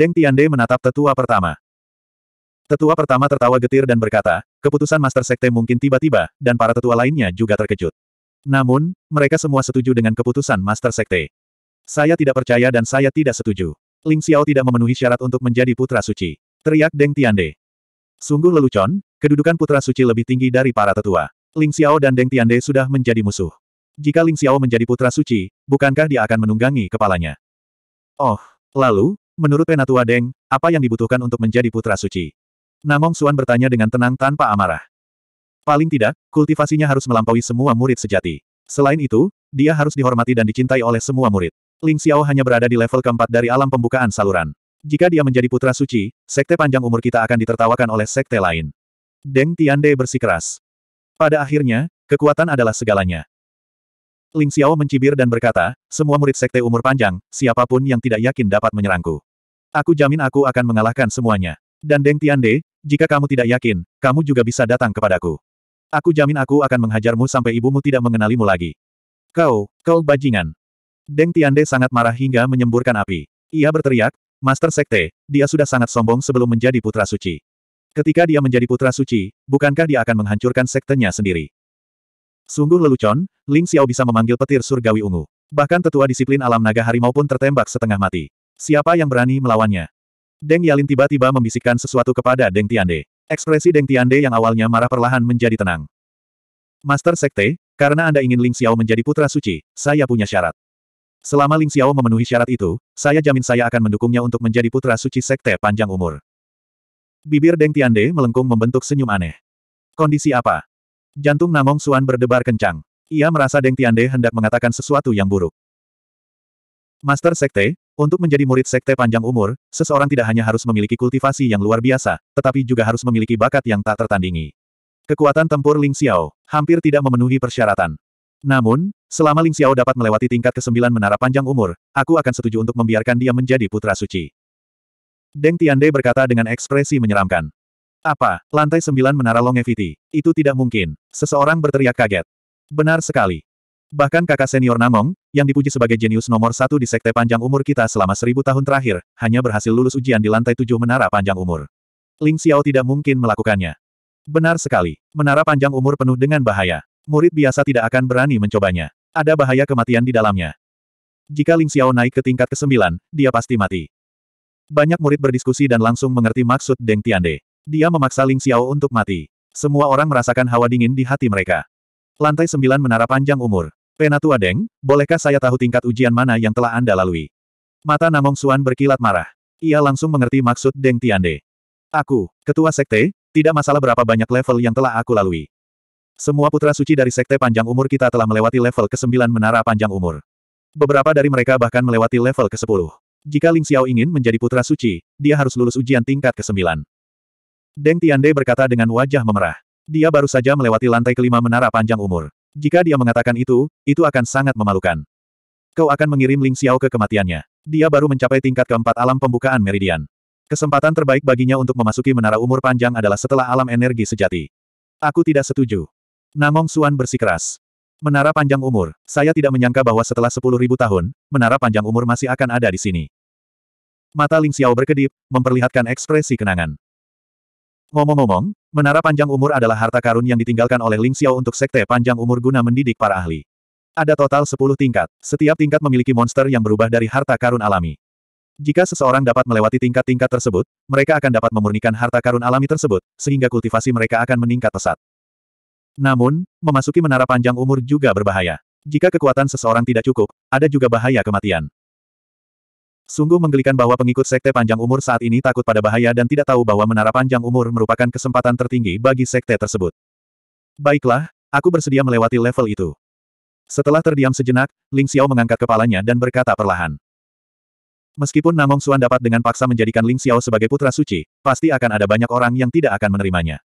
Deng Tiande menatap tetua pertama. Tetua pertama tertawa getir dan berkata, keputusan Master Sekte mungkin tiba-tiba, dan para tetua lainnya juga terkejut. Namun, mereka semua setuju dengan keputusan Master Sekte. Saya tidak percaya dan saya tidak setuju. Ling Xiao tidak memenuhi syarat untuk menjadi putra suci. Teriak Deng Tiande. Sungguh lelucon, kedudukan putra suci lebih tinggi dari para tetua. Ling Xiao dan Deng Tiande sudah menjadi musuh. Jika Ling Xiao menjadi putra suci, bukankah dia akan menunggangi kepalanya? Oh, lalu, Menurut Penatua Deng, apa yang dibutuhkan untuk menjadi putra suci? Namong Suan bertanya dengan tenang tanpa amarah. Paling tidak, kultivasinya harus melampaui semua murid sejati. Selain itu, dia harus dihormati dan dicintai oleh semua murid. Ling Xiao hanya berada di level keempat dari alam pembukaan saluran. Jika dia menjadi putra suci, sekte panjang umur kita akan ditertawakan oleh sekte lain. Deng Tiande bersikeras. Pada akhirnya, kekuatan adalah segalanya. Ling Xiao mencibir dan berkata, semua murid sekte umur panjang, siapapun yang tidak yakin dapat menyerangku. Aku jamin aku akan mengalahkan semuanya. Dan Deng Tiande, jika kamu tidak yakin, kamu juga bisa datang kepadaku. Aku jamin aku akan menghajarmu sampai ibumu tidak mengenalimu lagi. Kau, kau bajingan. Deng Tiande sangat marah hingga menyemburkan api. Ia berteriak, Master Sekte, dia sudah sangat sombong sebelum menjadi putra suci. Ketika dia menjadi putra suci, bukankah dia akan menghancurkan sektenya sendiri? Sungguh lelucon, Ling Xiao bisa memanggil petir surgawi ungu. Bahkan tetua disiplin alam naga harimau pun tertembak setengah mati. Siapa yang berani melawannya? Deng Yalin tiba-tiba membisikkan sesuatu kepada Deng Tiande. Ekspresi Deng Tiande yang awalnya marah perlahan menjadi tenang. Master Sekte, karena Anda ingin Ling Xiao menjadi putra suci, saya punya syarat. Selama Ling Xiao memenuhi syarat itu, saya jamin saya akan mendukungnya untuk menjadi putra suci Sekte panjang umur. Bibir Deng Tiande melengkung membentuk senyum aneh. Kondisi apa? Jantung Namong Suan berdebar kencang. Ia merasa Deng Tiande hendak mengatakan sesuatu yang buruk. Master Sekte, untuk menjadi murid sekte panjang umur, seseorang tidak hanya harus memiliki kultivasi yang luar biasa, tetapi juga harus memiliki bakat yang tak tertandingi. Kekuatan tempur Ling Xiao hampir tidak memenuhi persyaratan. Namun, selama Ling Xiao dapat melewati tingkat kesembilan menara panjang umur, aku akan setuju untuk membiarkan dia menjadi putra suci. Deng Tiande berkata dengan ekspresi menyeramkan. Apa, lantai sembilan menara longevity? Itu tidak mungkin. Seseorang berteriak kaget. Benar sekali. Bahkan kakak senior Namong, yang dipuji sebagai jenius nomor satu di sekte panjang umur kita selama seribu tahun terakhir, hanya berhasil lulus ujian di lantai tujuh menara panjang umur. Ling Xiao tidak mungkin melakukannya. Benar sekali. Menara panjang umur penuh dengan bahaya. Murid biasa tidak akan berani mencobanya. Ada bahaya kematian di dalamnya. Jika Ling Xiao naik ke tingkat ke-9, dia pasti mati. Banyak murid berdiskusi dan langsung mengerti maksud Deng Tiande. Dia memaksa Ling Xiao untuk mati. Semua orang merasakan hawa dingin di hati mereka. Lantai 9 menara panjang umur. Penatua Deng, bolehkah saya tahu tingkat ujian mana yang telah Anda lalui? Mata Namong Suan berkilat marah. Ia langsung mengerti maksud Deng Tiande. Aku, ketua sekte, tidak masalah berapa banyak level yang telah aku lalui. Semua putra suci dari sekte panjang umur kita telah melewati level ke-9 menara panjang umur. Beberapa dari mereka bahkan melewati level ke-10. Jika Ling Xiao ingin menjadi putra suci, dia harus lulus ujian tingkat ke-9. Deng Tiande berkata dengan wajah memerah. Dia baru saja melewati lantai kelima menara panjang umur. Jika dia mengatakan itu, itu akan sangat memalukan. Kau akan mengirim Ling Xiao ke kematiannya. Dia baru mencapai tingkat keempat alam pembukaan meridian. Kesempatan terbaik baginya untuk memasuki menara umur panjang adalah setelah alam energi sejati. Aku tidak setuju. Namong Suan bersikeras. Menara panjang umur, saya tidak menyangka bahwa setelah sepuluh ribu tahun, menara panjang umur masih akan ada di sini. Mata Ling Xiao berkedip, memperlihatkan ekspresi kenangan. Ngomong-ngomong, Menara panjang umur adalah harta karun yang ditinggalkan oleh Ling Xiao untuk sekte panjang umur guna mendidik para ahli. Ada total 10 tingkat. Setiap tingkat memiliki monster yang berubah dari harta karun alami. Jika seseorang dapat melewati tingkat-tingkat tersebut, mereka akan dapat memurnikan harta karun alami tersebut, sehingga kultivasi mereka akan meningkat pesat. Namun, memasuki menara panjang umur juga berbahaya. Jika kekuatan seseorang tidak cukup, ada juga bahaya kematian. Sungguh menggelikan bahwa pengikut Sekte Panjang Umur saat ini takut pada bahaya dan tidak tahu bahwa menara panjang umur merupakan kesempatan tertinggi bagi Sekte tersebut. Baiklah, aku bersedia melewati level itu. Setelah terdiam sejenak, Ling Xiao mengangkat kepalanya dan berkata perlahan. Meskipun Namong Xuan dapat dengan paksa menjadikan Ling Xiao sebagai putra suci, pasti akan ada banyak orang yang tidak akan menerimanya.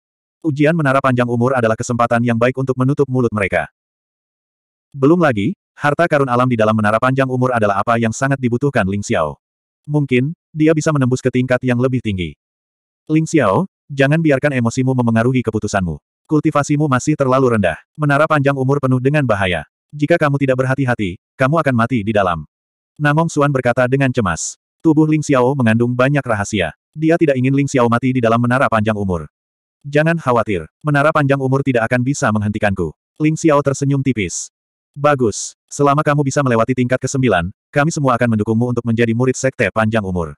Ujian menara panjang umur adalah kesempatan yang baik untuk menutup mulut mereka. Belum lagi, Harta karun alam di dalam menara panjang umur adalah apa yang sangat dibutuhkan Ling Xiao. Mungkin, dia bisa menembus ke tingkat yang lebih tinggi. Ling Xiao, jangan biarkan emosimu memengaruhi keputusanmu. Kultivasimu masih terlalu rendah. Menara panjang umur penuh dengan bahaya. Jika kamu tidak berhati-hati, kamu akan mati di dalam. Namong Xuan berkata dengan cemas. Tubuh Ling Xiao mengandung banyak rahasia. Dia tidak ingin Ling Xiao mati di dalam menara panjang umur. Jangan khawatir, menara panjang umur tidak akan bisa menghentikanku. Ling Xiao tersenyum tipis. Bagus. Selama kamu bisa melewati tingkat ke-9, kami semua akan mendukungmu untuk menjadi murid sekte panjang umur.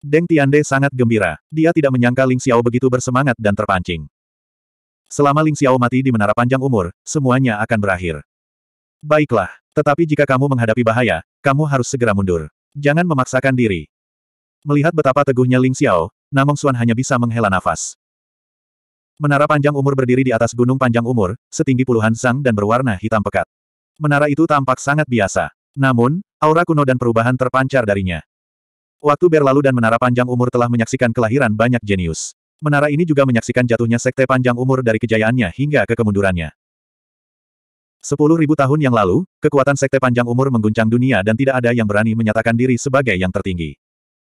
Deng Tiande sangat gembira. Dia tidak menyangka Ling Xiao begitu bersemangat dan terpancing. Selama Ling Xiao mati di menara panjang umur, semuanya akan berakhir. Baiklah, tetapi jika kamu menghadapi bahaya, kamu harus segera mundur. Jangan memaksakan diri. Melihat betapa teguhnya Ling Xiao, Namong Xuan hanya bisa menghela nafas. Menara panjang umur berdiri di atas gunung panjang umur, setinggi puluhan sang dan berwarna hitam pekat. Menara itu tampak sangat biasa. Namun, aura kuno dan perubahan terpancar darinya. Waktu berlalu dan menara panjang umur telah menyaksikan kelahiran banyak jenius. Menara ini juga menyaksikan jatuhnya sekte panjang umur dari kejayaannya hingga ke kemundurannya. Sepuluh ribu tahun yang lalu, kekuatan sekte panjang umur mengguncang dunia dan tidak ada yang berani menyatakan diri sebagai yang tertinggi.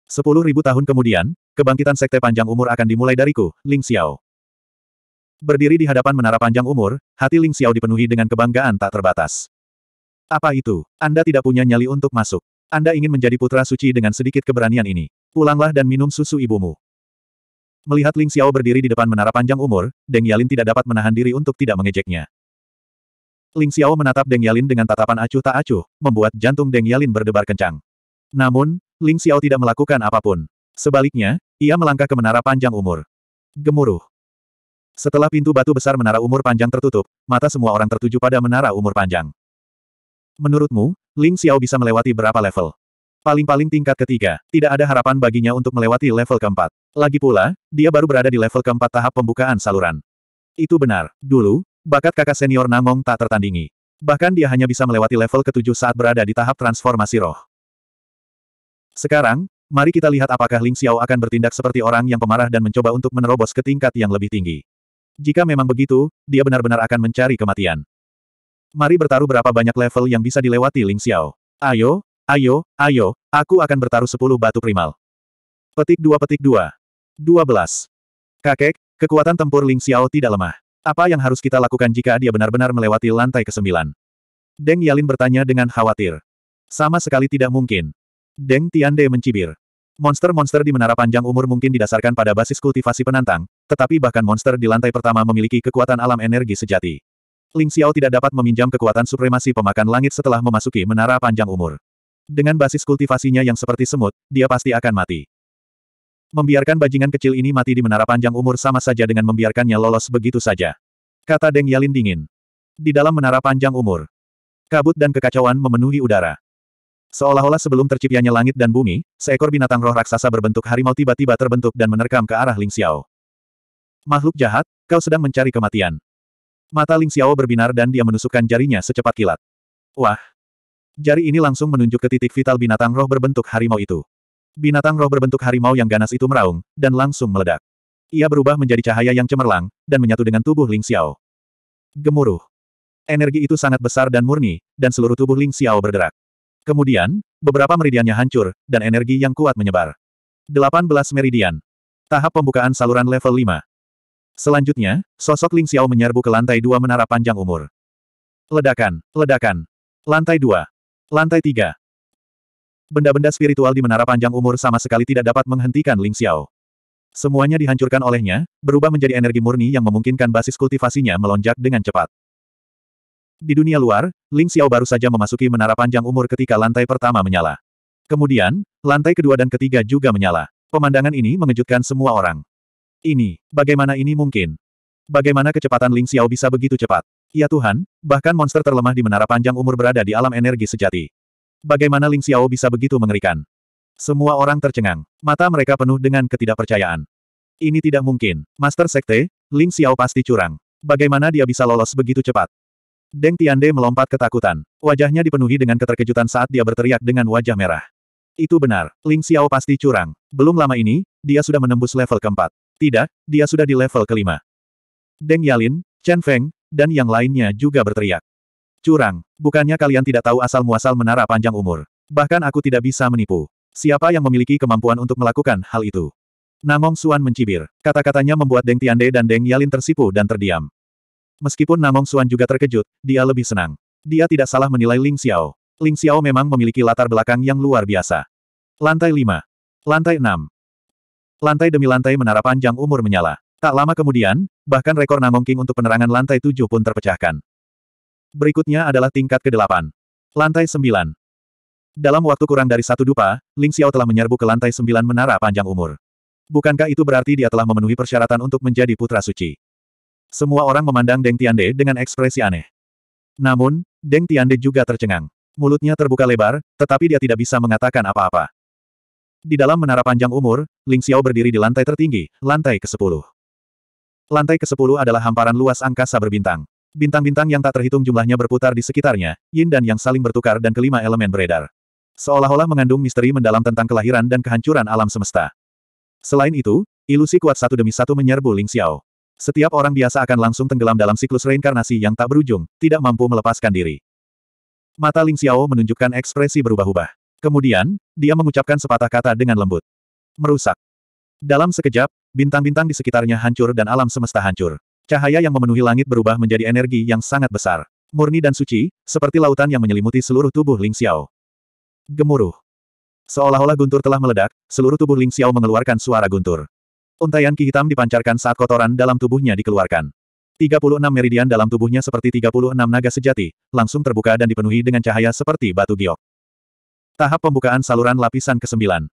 Sepuluh ribu tahun kemudian, kebangkitan sekte panjang umur akan dimulai dariku, Ling Xiao. Berdiri di hadapan menara panjang umur, hati Ling Xiao dipenuhi dengan kebanggaan tak terbatas. Apa itu? Anda tidak punya nyali untuk masuk. Anda ingin menjadi putra suci dengan sedikit keberanian ini. Pulanglah dan minum susu ibumu. Melihat Ling Xiao berdiri di depan menara panjang umur, Deng Yalin tidak dapat menahan diri untuk tidak mengejeknya. Ling Xiao menatap Deng Yalin dengan tatapan acuh tak acuh, membuat jantung Deng Yalin berdebar kencang. Namun, Ling Xiao tidak melakukan apapun. Sebaliknya, ia melangkah ke menara panjang umur. Gemuruh. Setelah pintu batu besar menara umur panjang tertutup, mata semua orang tertuju pada menara umur panjang. Menurutmu, Ling Xiao bisa melewati berapa level? Paling-paling tingkat ketiga, tidak ada harapan baginya untuk melewati level keempat. Lagi pula, dia baru berada di level keempat tahap pembukaan saluran. Itu benar, dulu, bakat kakak senior Namong tak tertandingi. Bahkan dia hanya bisa melewati level ketujuh saat berada di tahap transformasi roh. Sekarang, mari kita lihat apakah Ling Xiao akan bertindak seperti orang yang pemarah dan mencoba untuk menerobos ke tingkat yang lebih tinggi. Jika memang begitu, dia benar-benar akan mencari kematian. Mari bertaruh berapa banyak level yang bisa dilewati Ling Xiao. Ayo, ayo, ayo, aku akan bertaruh 10 batu primal. Petik 2 petik 2. 12. Kakek, kekuatan tempur Ling Xiao tidak lemah. Apa yang harus kita lakukan jika dia benar-benar melewati lantai ke-9? Deng Yalin bertanya dengan khawatir. Sama sekali tidak mungkin. Deng Tiande mencibir. Monster-monster di menara panjang umur mungkin didasarkan pada basis kultivasi penantang, tetapi bahkan monster di lantai pertama memiliki kekuatan alam energi sejati. Ling Xiao tidak dapat meminjam kekuatan supremasi pemakan langit setelah memasuki menara panjang umur. Dengan basis kultivasinya yang seperti semut, dia pasti akan mati. Membiarkan bajingan kecil ini mati di menara panjang umur sama saja dengan membiarkannya lolos begitu saja. Kata Deng Yalin dingin. Di dalam menara panjang umur. Kabut dan kekacauan memenuhi udara. Seolah-olah sebelum terciptanya langit dan bumi, seekor binatang roh raksasa berbentuk harimau tiba-tiba terbentuk dan menerkam ke arah Ling Xiao. Makhluk jahat, kau sedang mencari kematian. Mata Ling Xiao berbinar dan dia menusukkan jarinya secepat kilat. Wah! Jari ini langsung menunjuk ke titik vital binatang roh berbentuk harimau itu. Binatang roh berbentuk harimau yang ganas itu meraung, dan langsung meledak. Ia berubah menjadi cahaya yang cemerlang, dan menyatu dengan tubuh Ling Xiao. Gemuruh. Energi itu sangat besar dan murni, dan seluruh tubuh Ling Xiao bergerak. Kemudian, beberapa meridiannya hancur, dan energi yang kuat menyebar. 18 Meridian. Tahap pembukaan saluran level 5. Selanjutnya, sosok Ling Xiao menyerbu ke lantai dua menara panjang umur. Ledakan, ledakan. Lantai dua. Lantai tiga. Benda-benda spiritual di menara panjang umur sama sekali tidak dapat menghentikan Ling Xiao. Semuanya dihancurkan olehnya, berubah menjadi energi murni yang memungkinkan basis kultivasinya melonjak dengan cepat. Di dunia luar, Ling Xiao baru saja memasuki menara panjang umur ketika lantai pertama menyala. Kemudian, lantai kedua dan ketiga juga menyala. Pemandangan ini mengejutkan semua orang. Ini, bagaimana ini mungkin? Bagaimana kecepatan Ling Xiao bisa begitu cepat? Ya Tuhan, bahkan monster terlemah di menara panjang umur berada di alam energi sejati. Bagaimana Ling Xiao bisa begitu mengerikan? Semua orang tercengang. Mata mereka penuh dengan ketidakpercayaan. Ini tidak mungkin. Master Sekte, Ling Xiao pasti curang. Bagaimana dia bisa lolos begitu cepat? Deng Tiande melompat ketakutan. Wajahnya dipenuhi dengan keterkejutan saat dia berteriak dengan wajah merah. Itu benar, Ling Xiao pasti curang. Belum lama ini, dia sudah menembus level keempat tidak, dia sudah di level kelima. Deng Yalin, Chen Feng, dan yang lainnya juga berteriak. Curang, bukannya kalian tidak tahu asal-muasal menara panjang umur. Bahkan aku tidak bisa menipu. Siapa yang memiliki kemampuan untuk melakukan hal itu? Namong Suan mencibir. Kata-katanya membuat Deng Tiande dan Deng Yalin tersipu dan terdiam. Meskipun Namong Suan juga terkejut, dia lebih senang. Dia tidak salah menilai Ling Xiao. Ling Xiao memang memiliki latar belakang yang luar biasa. Lantai 5. Lantai 6. Lantai demi lantai menara panjang umur menyala. Tak lama kemudian, bahkan rekor Namong King untuk penerangan lantai tujuh pun terpecahkan. Berikutnya adalah tingkat ke-8. Lantai 9. Dalam waktu kurang dari satu dupa, Ling Xiao telah menyerbu ke lantai 9 menara panjang umur. Bukankah itu berarti dia telah memenuhi persyaratan untuk menjadi putra suci? Semua orang memandang Deng Tiande dengan ekspresi aneh. Namun, Deng Tiande juga tercengang. Mulutnya terbuka lebar, tetapi dia tidak bisa mengatakan apa-apa. Di dalam menara panjang umur, Ling Xiao berdiri di lantai tertinggi, lantai ke-10. Lantai ke-10 adalah hamparan luas angkasa berbintang. Bintang-bintang yang tak terhitung jumlahnya berputar di sekitarnya, yin dan yang saling bertukar dan kelima elemen beredar. Seolah-olah mengandung misteri mendalam tentang kelahiran dan kehancuran alam semesta. Selain itu, ilusi kuat satu demi satu menyerbu Ling Xiao. Setiap orang biasa akan langsung tenggelam dalam siklus reinkarnasi yang tak berujung, tidak mampu melepaskan diri. Mata Ling Xiao menunjukkan ekspresi berubah-ubah. Kemudian, dia mengucapkan sepatah kata dengan lembut. Merusak. Dalam sekejap, bintang-bintang di sekitarnya hancur dan alam semesta hancur. Cahaya yang memenuhi langit berubah menjadi energi yang sangat besar. Murni dan suci, seperti lautan yang menyelimuti seluruh tubuh Ling Xiao. Gemuruh. Seolah-olah guntur telah meledak, seluruh tubuh Ling Xiao mengeluarkan suara guntur. Untaian ki hitam dipancarkan saat kotoran dalam tubuhnya dikeluarkan. 36 meridian dalam tubuhnya seperti 36 naga sejati, langsung terbuka dan dipenuhi dengan cahaya seperti batu giok. Tahap pembukaan saluran lapisan ke-9.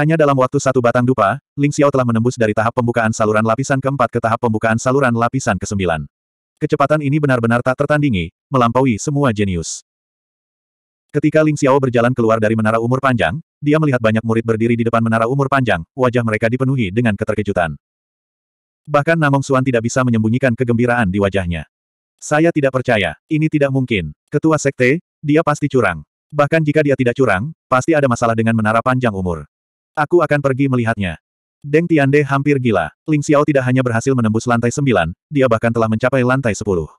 Hanya dalam waktu satu batang dupa, Ling Xiao telah menembus dari tahap pembukaan saluran lapisan keempat ke tahap pembukaan saluran lapisan ke-9. Kecepatan ini benar-benar tak tertandingi, melampaui semua jenius. Ketika Ling Xiao berjalan keluar dari menara umur panjang, dia melihat banyak murid berdiri di depan menara umur panjang, wajah mereka dipenuhi dengan keterkejutan. Bahkan Namong Suan tidak bisa menyembunyikan kegembiraan di wajahnya. Saya tidak percaya, ini tidak mungkin. Ketua Sekte, dia pasti curang. Bahkan jika dia tidak curang, pasti ada masalah dengan menara panjang umur. Aku akan pergi melihatnya. Deng Tiande hampir gila. Ling Xiao tidak hanya berhasil menembus lantai sembilan, dia bahkan telah mencapai lantai sepuluh.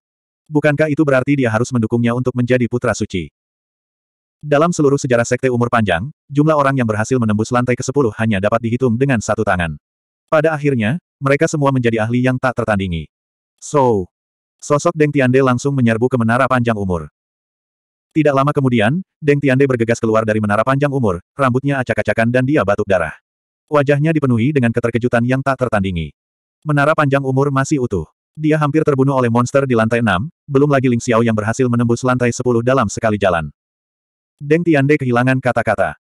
Bukankah itu berarti dia harus mendukungnya untuk menjadi putra suci? Dalam seluruh sejarah sekte umur panjang, jumlah orang yang berhasil menembus lantai ke-10 hanya dapat dihitung dengan satu tangan. Pada akhirnya, mereka semua menjadi ahli yang tak tertandingi. So, sosok Deng Tiande langsung menyerbu ke menara panjang umur. Tidak lama kemudian, Deng Tiande bergegas keluar dari menara panjang umur, rambutnya acak-acakan dan dia batuk darah. Wajahnya dipenuhi dengan keterkejutan yang tak tertandingi. Menara panjang umur masih utuh. Dia hampir terbunuh oleh monster di lantai 6, belum lagi Ling Xiao yang berhasil menembus lantai 10 dalam sekali jalan. Deng Tiande kehilangan kata-kata.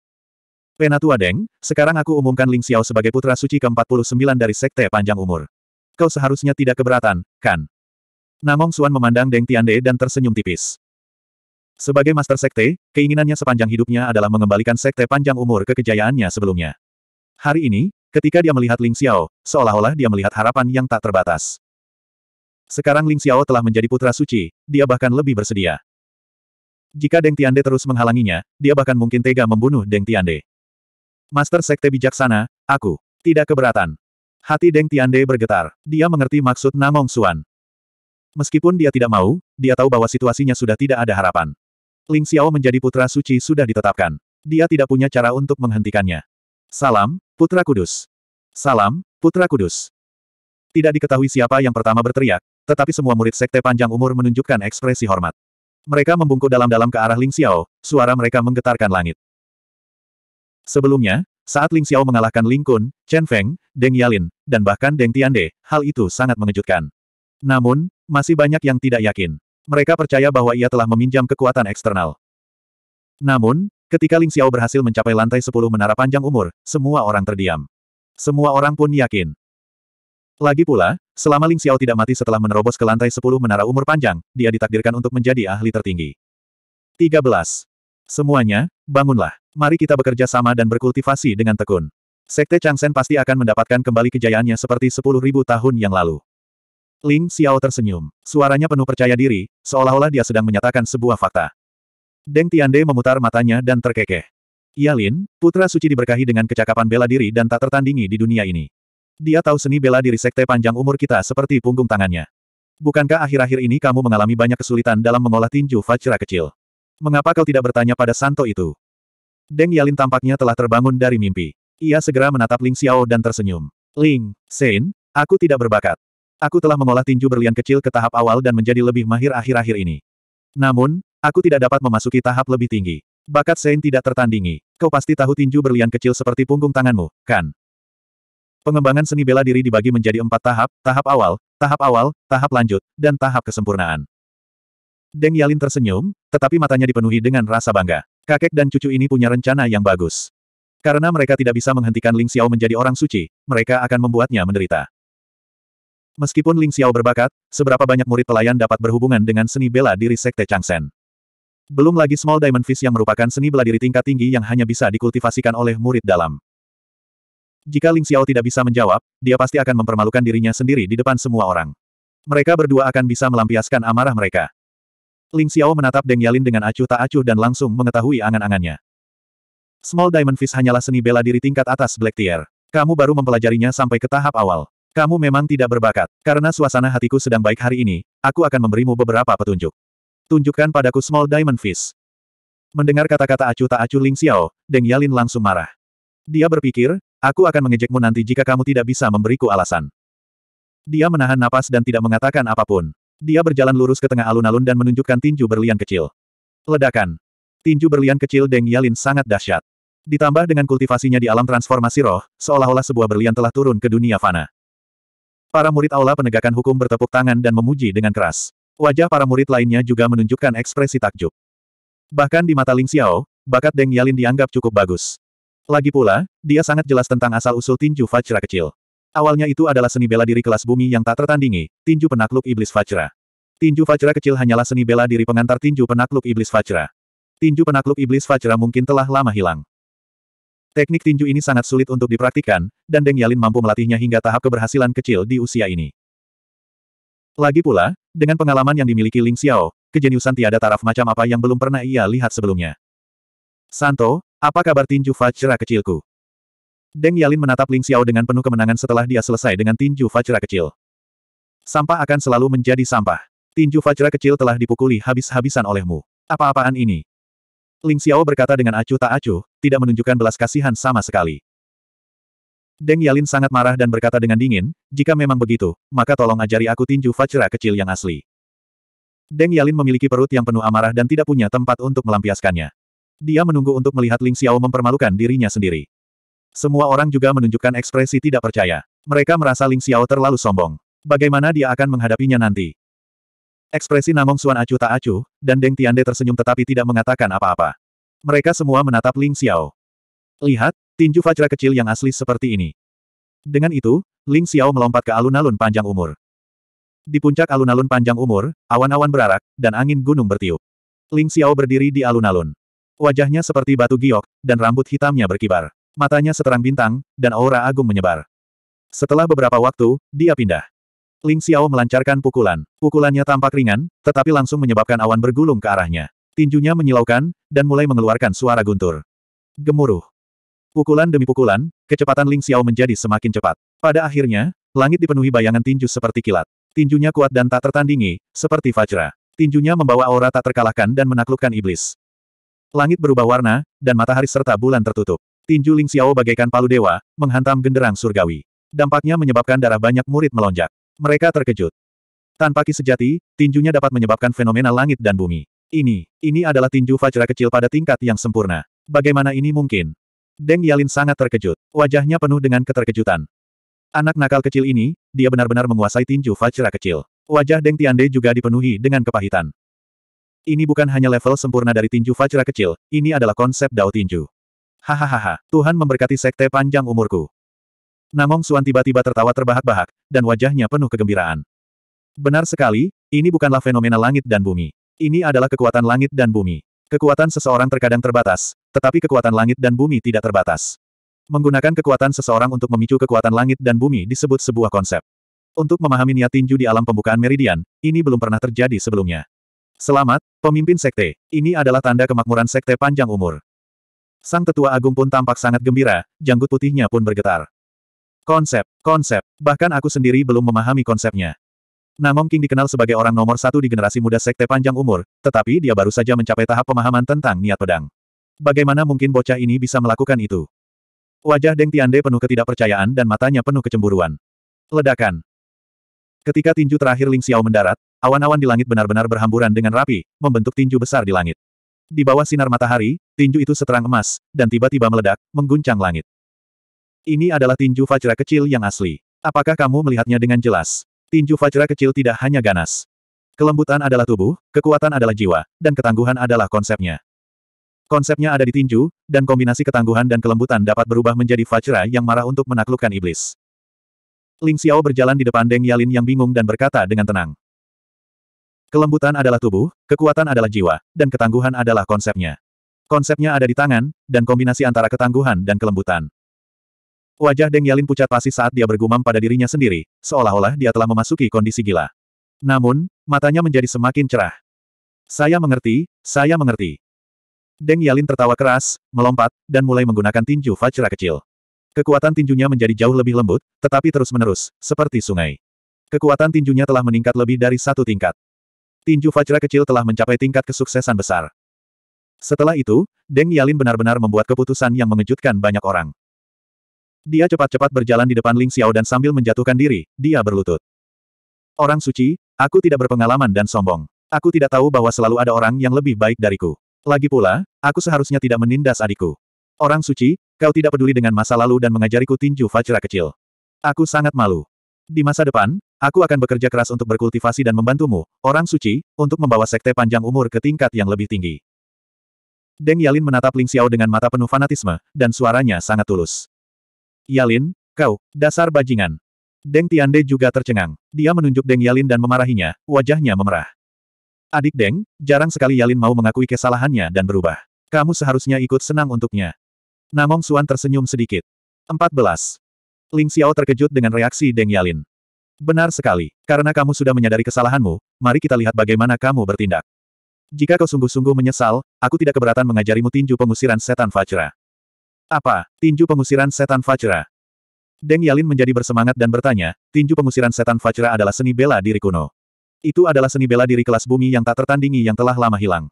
Penatua Deng, sekarang aku umumkan Ling Xiao sebagai putra suci ke-49 dari Sekte Panjang Umur. Kau seharusnya tidak keberatan, kan? Namong Suan memandang Deng Tiande dan tersenyum tipis. Sebagai Master Sekte, keinginannya sepanjang hidupnya adalah mengembalikan Sekte panjang umur ke kejayaannya sebelumnya. Hari ini, ketika dia melihat Ling Xiao, seolah-olah dia melihat harapan yang tak terbatas. Sekarang Ling Xiao telah menjadi putra suci, dia bahkan lebih bersedia. Jika Deng Tiande terus menghalanginya, dia bahkan mungkin tega membunuh Deng Tiande. Master Sekte bijaksana, aku tidak keberatan. Hati Deng Tiande bergetar. Dia mengerti maksud Namong Suan. Meskipun dia tidak mau, dia tahu bahwa situasinya sudah tidak ada harapan. Ling Xiao menjadi putra suci sudah ditetapkan. Dia tidak punya cara untuk menghentikannya. Salam, Putra Kudus. Salam, Putra Kudus. Tidak diketahui siapa yang pertama berteriak, tetapi semua murid sekte panjang umur menunjukkan ekspresi hormat. Mereka membungkuk dalam-dalam ke arah Ling Xiao, suara mereka menggetarkan langit. Sebelumnya, saat Ling Xiao mengalahkan Ling Kun, Chen Feng, Deng Yalin, dan bahkan Deng Tiande, hal itu sangat mengejutkan. Namun, masih banyak yang tidak yakin. Mereka percaya bahwa ia telah meminjam kekuatan eksternal. Namun, ketika Ling Xiao berhasil mencapai lantai 10 menara panjang umur, semua orang terdiam. Semua orang pun yakin. Lagi pula, selama Ling Xiao tidak mati setelah menerobos ke lantai 10 menara umur panjang, dia ditakdirkan untuk menjadi ahli tertinggi. 13. Semuanya, bangunlah. Mari kita bekerja sama dan berkultivasi dengan tekun. Sekte Changsen pasti akan mendapatkan kembali kejayaannya seperti 10.000 tahun yang lalu. Ling Xiao tersenyum. Suaranya penuh percaya diri, seolah-olah dia sedang menyatakan sebuah fakta. Deng Tiande memutar matanya dan terkekeh. Yalin, putra suci diberkahi dengan kecakapan bela diri dan tak tertandingi di dunia ini. Dia tahu seni bela diri sekte panjang umur kita seperti punggung tangannya. Bukankah akhir-akhir ini kamu mengalami banyak kesulitan dalam mengolah tinju Vajra kecil? Mengapa kau tidak bertanya pada Santo itu? Deng Yalin tampaknya telah terbangun dari mimpi. Ia segera menatap Ling Xiao dan tersenyum. Ling, Sein, aku tidak berbakat. Aku telah mengolah tinju berlian kecil ke tahap awal dan menjadi lebih mahir akhir-akhir ini. Namun, aku tidak dapat memasuki tahap lebih tinggi. Bakat Sein tidak tertandingi. Kau pasti tahu tinju berlian kecil seperti punggung tanganmu, kan? Pengembangan seni bela diri dibagi menjadi empat tahap, tahap awal, tahap awal, tahap lanjut, dan tahap kesempurnaan. Deng Yalin tersenyum, tetapi matanya dipenuhi dengan rasa bangga. Kakek dan cucu ini punya rencana yang bagus. Karena mereka tidak bisa menghentikan Ling Xiao menjadi orang suci, mereka akan membuatnya menderita. Meskipun Ling Xiao berbakat, seberapa banyak murid pelayan dapat berhubungan dengan seni bela diri Sekte Changsen. Belum lagi Small Diamond Fish yang merupakan seni bela diri tingkat tinggi yang hanya bisa dikultivasikan oleh murid dalam. Jika Ling Xiao tidak bisa menjawab, dia pasti akan mempermalukan dirinya sendiri di depan semua orang. Mereka berdua akan bisa melampiaskan amarah mereka. Ling Xiao menatap Deng Yalin dengan acuh tak acuh dan langsung mengetahui angan-angannya. Small Diamond Fish hanyalah seni bela diri tingkat atas Black Tier. Kamu baru mempelajarinya sampai ke tahap awal. Kamu memang tidak berbakat. Karena suasana hatiku sedang baik hari ini, aku akan memberimu beberapa petunjuk. Tunjukkan padaku Small Diamond Fish. Mendengar kata-kata acuh tak acuh Ling Xiao, Deng Yalin langsung marah. Dia berpikir, aku akan mengejekmu nanti jika kamu tidak bisa memberiku alasan. Dia menahan napas dan tidak mengatakan apapun. Dia berjalan lurus ke tengah alun-alun dan menunjukkan tinju berlian kecil. Ledakan. Tinju berlian kecil Deng Yalin sangat dahsyat. Ditambah dengan kultivasinya di alam transformasi roh, seolah-olah sebuah berlian telah turun ke dunia fana. Para murid aula penegakan hukum bertepuk tangan dan memuji dengan keras. Wajah para murid lainnya juga menunjukkan ekspresi takjub. Bahkan di mata Ling Xiao, bakat Deng Yalin dianggap cukup bagus. Lagi pula, dia sangat jelas tentang asal-usul tinju Fajra kecil. Awalnya itu adalah seni bela diri kelas bumi yang tak tertandingi, tinju penakluk iblis Fajra. Tinju Fajra kecil hanyalah seni bela diri pengantar tinju penakluk iblis Fajra. Tinju penakluk iblis Fajra mungkin telah lama hilang. Teknik tinju ini sangat sulit untuk dipraktikkan, dan Deng Yalin mampu melatihnya hingga tahap keberhasilan kecil di usia ini. Lagi pula, dengan pengalaman yang dimiliki Ling Xiao, kejeniusan tiada taraf macam apa yang belum pernah ia lihat sebelumnya. Santo, apa kabar tinju Fajra kecilku? Deng Yalin menatap Ling Xiao dengan penuh kemenangan setelah dia selesai dengan tinju Fajra kecil. Sampah akan selalu menjadi sampah. Tinju Fajra kecil telah dipukuli habis-habisan olehmu. Apa-apaan ini? Ling Xiao berkata dengan acuh tak acuh, tidak menunjukkan belas kasihan sama sekali. Deng Yalin sangat marah dan berkata dengan dingin, jika memang begitu, maka tolong ajari aku tinju Fajra kecil yang asli. Deng Yalin memiliki perut yang penuh amarah dan tidak punya tempat untuk melampiaskannya. Dia menunggu untuk melihat Ling Xiao mempermalukan dirinya sendiri. Semua orang juga menunjukkan ekspresi tidak percaya. Mereka merasa Ling Xiao terlalu sombong. Bagaimana dia akan menghadapinya nanti? Ekspresi Namong Suan acuh tak acuh, dan Deng Tiande tersenyum tetapi tidak mengatakan apa-apa. Mereka semua menatap Ling Xiao. Lihat, tinju Fajra kecil yang asli seperti ini. Dengan itu, Ling Xiao melompat ke alun-alun panjang umur. Di puncak alun-alun panjang umur, awan-awan berarak, dan angin gunung bertiup. Ling Xiao berdiri di alun-alun. Wajahnya seperti batu giok, dan rambut hitamnya berkibar. Matanya seterang bintang, dan aura agung menyebar. Setelah beberapa waktu, dia pindah. Ling Xiao melancarkan pukulan. Pukulannya tampak ringan, tetapi langsung menyebabkan awan bergulung ke arahnya. Tinjunya menyilaukan, dan mulai mengeluarkan suara guntur. Gemuruh. Pukulan demi pukulan, kecepatan Ling Xiao menjadi semakin cepat. Pada akhirnya, langit dipenuhi bayangan tinju seperti kilat. Tinjunya kuat dan tak tertandingi, seperti Fajra. Tinjunya membawa aura tak terkalahkan dan menaklukkan iblis. Langit berubah warna, dan matahari serta bulan tertutup. Tinju Ling Xiao bagaikan palu dewa, menghantam genderang surgawi. Dampaknya menyebabkan darah banyak murid melonjak. Mereka terkejut. Tanpa ki sejati, tinjunya dapat menyebabkan fenomena langit dan bumi. Ini, ini adalah tinju fajra kecil pada tingkat yang sempurna. Bagaimana ini mungkin? Deng Yalin sangat terkejut. Wajahnya penuh dengan keterkejutan. Anak nakal kecil ini, dia benar-benar menguasai tinju fajra kecil. Wajah Deng Tiande juga dipenuhi dengan kepahitan. Ini bukan hanya level sempurna dari tinju fajra kecil, ini adalah konsep Dao Tinju. Hahaha, Tuhan memberkati sekte panjang umurku. Namong Suan tiba-tiba tertawa terbahak-bahak, dan wajahnya penuh kegembiraan. Benar sekali, ini bukanlah fenomena langit dan bumi. Ini adalah kekuatan langit dan bumi. Kekuatan seseorang terkadang terbatas, tetapi kekuatan langit dan bumi tidak terbatas. Menggunakan kekuatan seseorang untuk memicu kekuatan langit dan bumi disebut sebuah konsep. Untuk memahami niat tinju di alam pembukaan meridian, ini belum pernah terjadi sebelumnya. Selamat, pemimpin sekte. Ini adalah tanda kemakmuran sekte panjang umur. Sang tetua agung pun tampak sangat gembira, janggut putihnya pun bergetar. Konsep, konsep, bahkan aku sendiri belum memahami konsepnya. Namom King dikenal sebagai orang nomor satu di generasi muda sekte panjang umur, tetapi dia baru saja mencapai tahap pemahaman tentang niat pedang. Bagaimana mungkin bocah ini bisa melakukan itu? Wajah Deng Tiande penuh ketidakpercayaan dan matanya penuh kecemburuan. Ledakan. Ketika tinju terakhir Ling Xiao mendarat, awan-awan di langit benar-benar berhamburan dengan rapi, membentuk tinju besar di langit. Di bawah sinar matahari, tinju itu seterang emas, dan tiba-tiba meledak, mengguncang langit. Ini adalah tinju Fajra kecil yang asli. Apakah kamu melihatnya dengan jelas? Tinju Fajra kecil tidak hanya ganas. Kelembutan adalah tubuh, kekuatan adalah jiwa, dan ketangguhan adalah konsepnya. Konsepnya ada di tinju, dan kombinasi ketangguhan dan kelembutan dapat berubah menjadi Fajra yang marah untuk menaklukkan iblis. Ling Xiao berjalan di depan Deng Yalin yang bingung dan berkata dengan tenang. Kelembutan adalah tubuh, kekuatan adalah jiwa, dan ketangguhan adalah konsepnya. Konsepnya ada di tangan, dan kombinasi antara ketangguhan dan kelembutan. Wajah Deng Yalin pucat pasi saat dia bergumam pada dirinya sendiri, seolah-olah dia telah memasuki kondisi gila. Namun, matanya menjadi semakin cerah. Saya mengerti, saya mengerti. Deng Yalin tertawa keras, melompat, dan mulai menggunakan tinju fajra kecil. Kekuatan tinjunya menjadi jauh lebih lembut, tetapi terus-menerus, seperti sungai. Kekuatan tinjunya telah meningkat lebih dari satu tingkat. Tinju fajra kecil telah mencapai tingkat kesuksesan besar. Setelah itu, Deng Yalin benar-benar membuat keputusan yang mengejutkan banyak orang. Dia cepat-cepat berjalan di depan Ling Xiao dan sambil menjatuhkan diri, dia berlutut. Orang suci, aku tidak berpengalaman dan sombong. Aku tidak tahu bahwa selalu ada orang yang lebih baik dariku. Lagi pula, aku seharusnya tidak menindas adikku. Orang suci, kau tidak peduli dengan masa lalu dan mengajariku tinju fajra kecil. Aku sangat malu. Di masa depan, aku akan bekerja keras untuk berkultivasi dan membantumu, orang suci, untuk membawa sekte panjang umur ke tingkat yang lebih tinggi. Deng Yalin menatap Ling Xiao dengan mata penuh fanatisme, dan suaranya sangat tulus. Yalin, kau, dasar bajingan. Deng Tiande juga tercengang. Dia menunjuk Deng Yalin dan memarahinya, wajahnya memerah. Adik Deng, jarang sekali Yalin mau mengakui kesalahannya dan berubah. Kamu seharusnya ikut senang untuknya. Namong Suan tersenyum sedikit. 14. Ling Xiao terkejut dengan reaksi Deng Yalin. Benar sekali, karena kamu sudah menyadari kesalahanmu, mari kita lihat bagaimana kamu bertindak. Jika kau sungguh-sungguh menyesal, aku tidak keberatan mengajarimu tinju pengusiran setan Fajra. Apa? Tinju pengusiran setan Fajra? Deng Yalin menjadi bersemangat dan bertanya, tinju pengusiran setan Fajra adalah seni bela diri kuno. Itu adalah seni bela diri kelas bumi yang tak tertandingi yang telah lama hilang.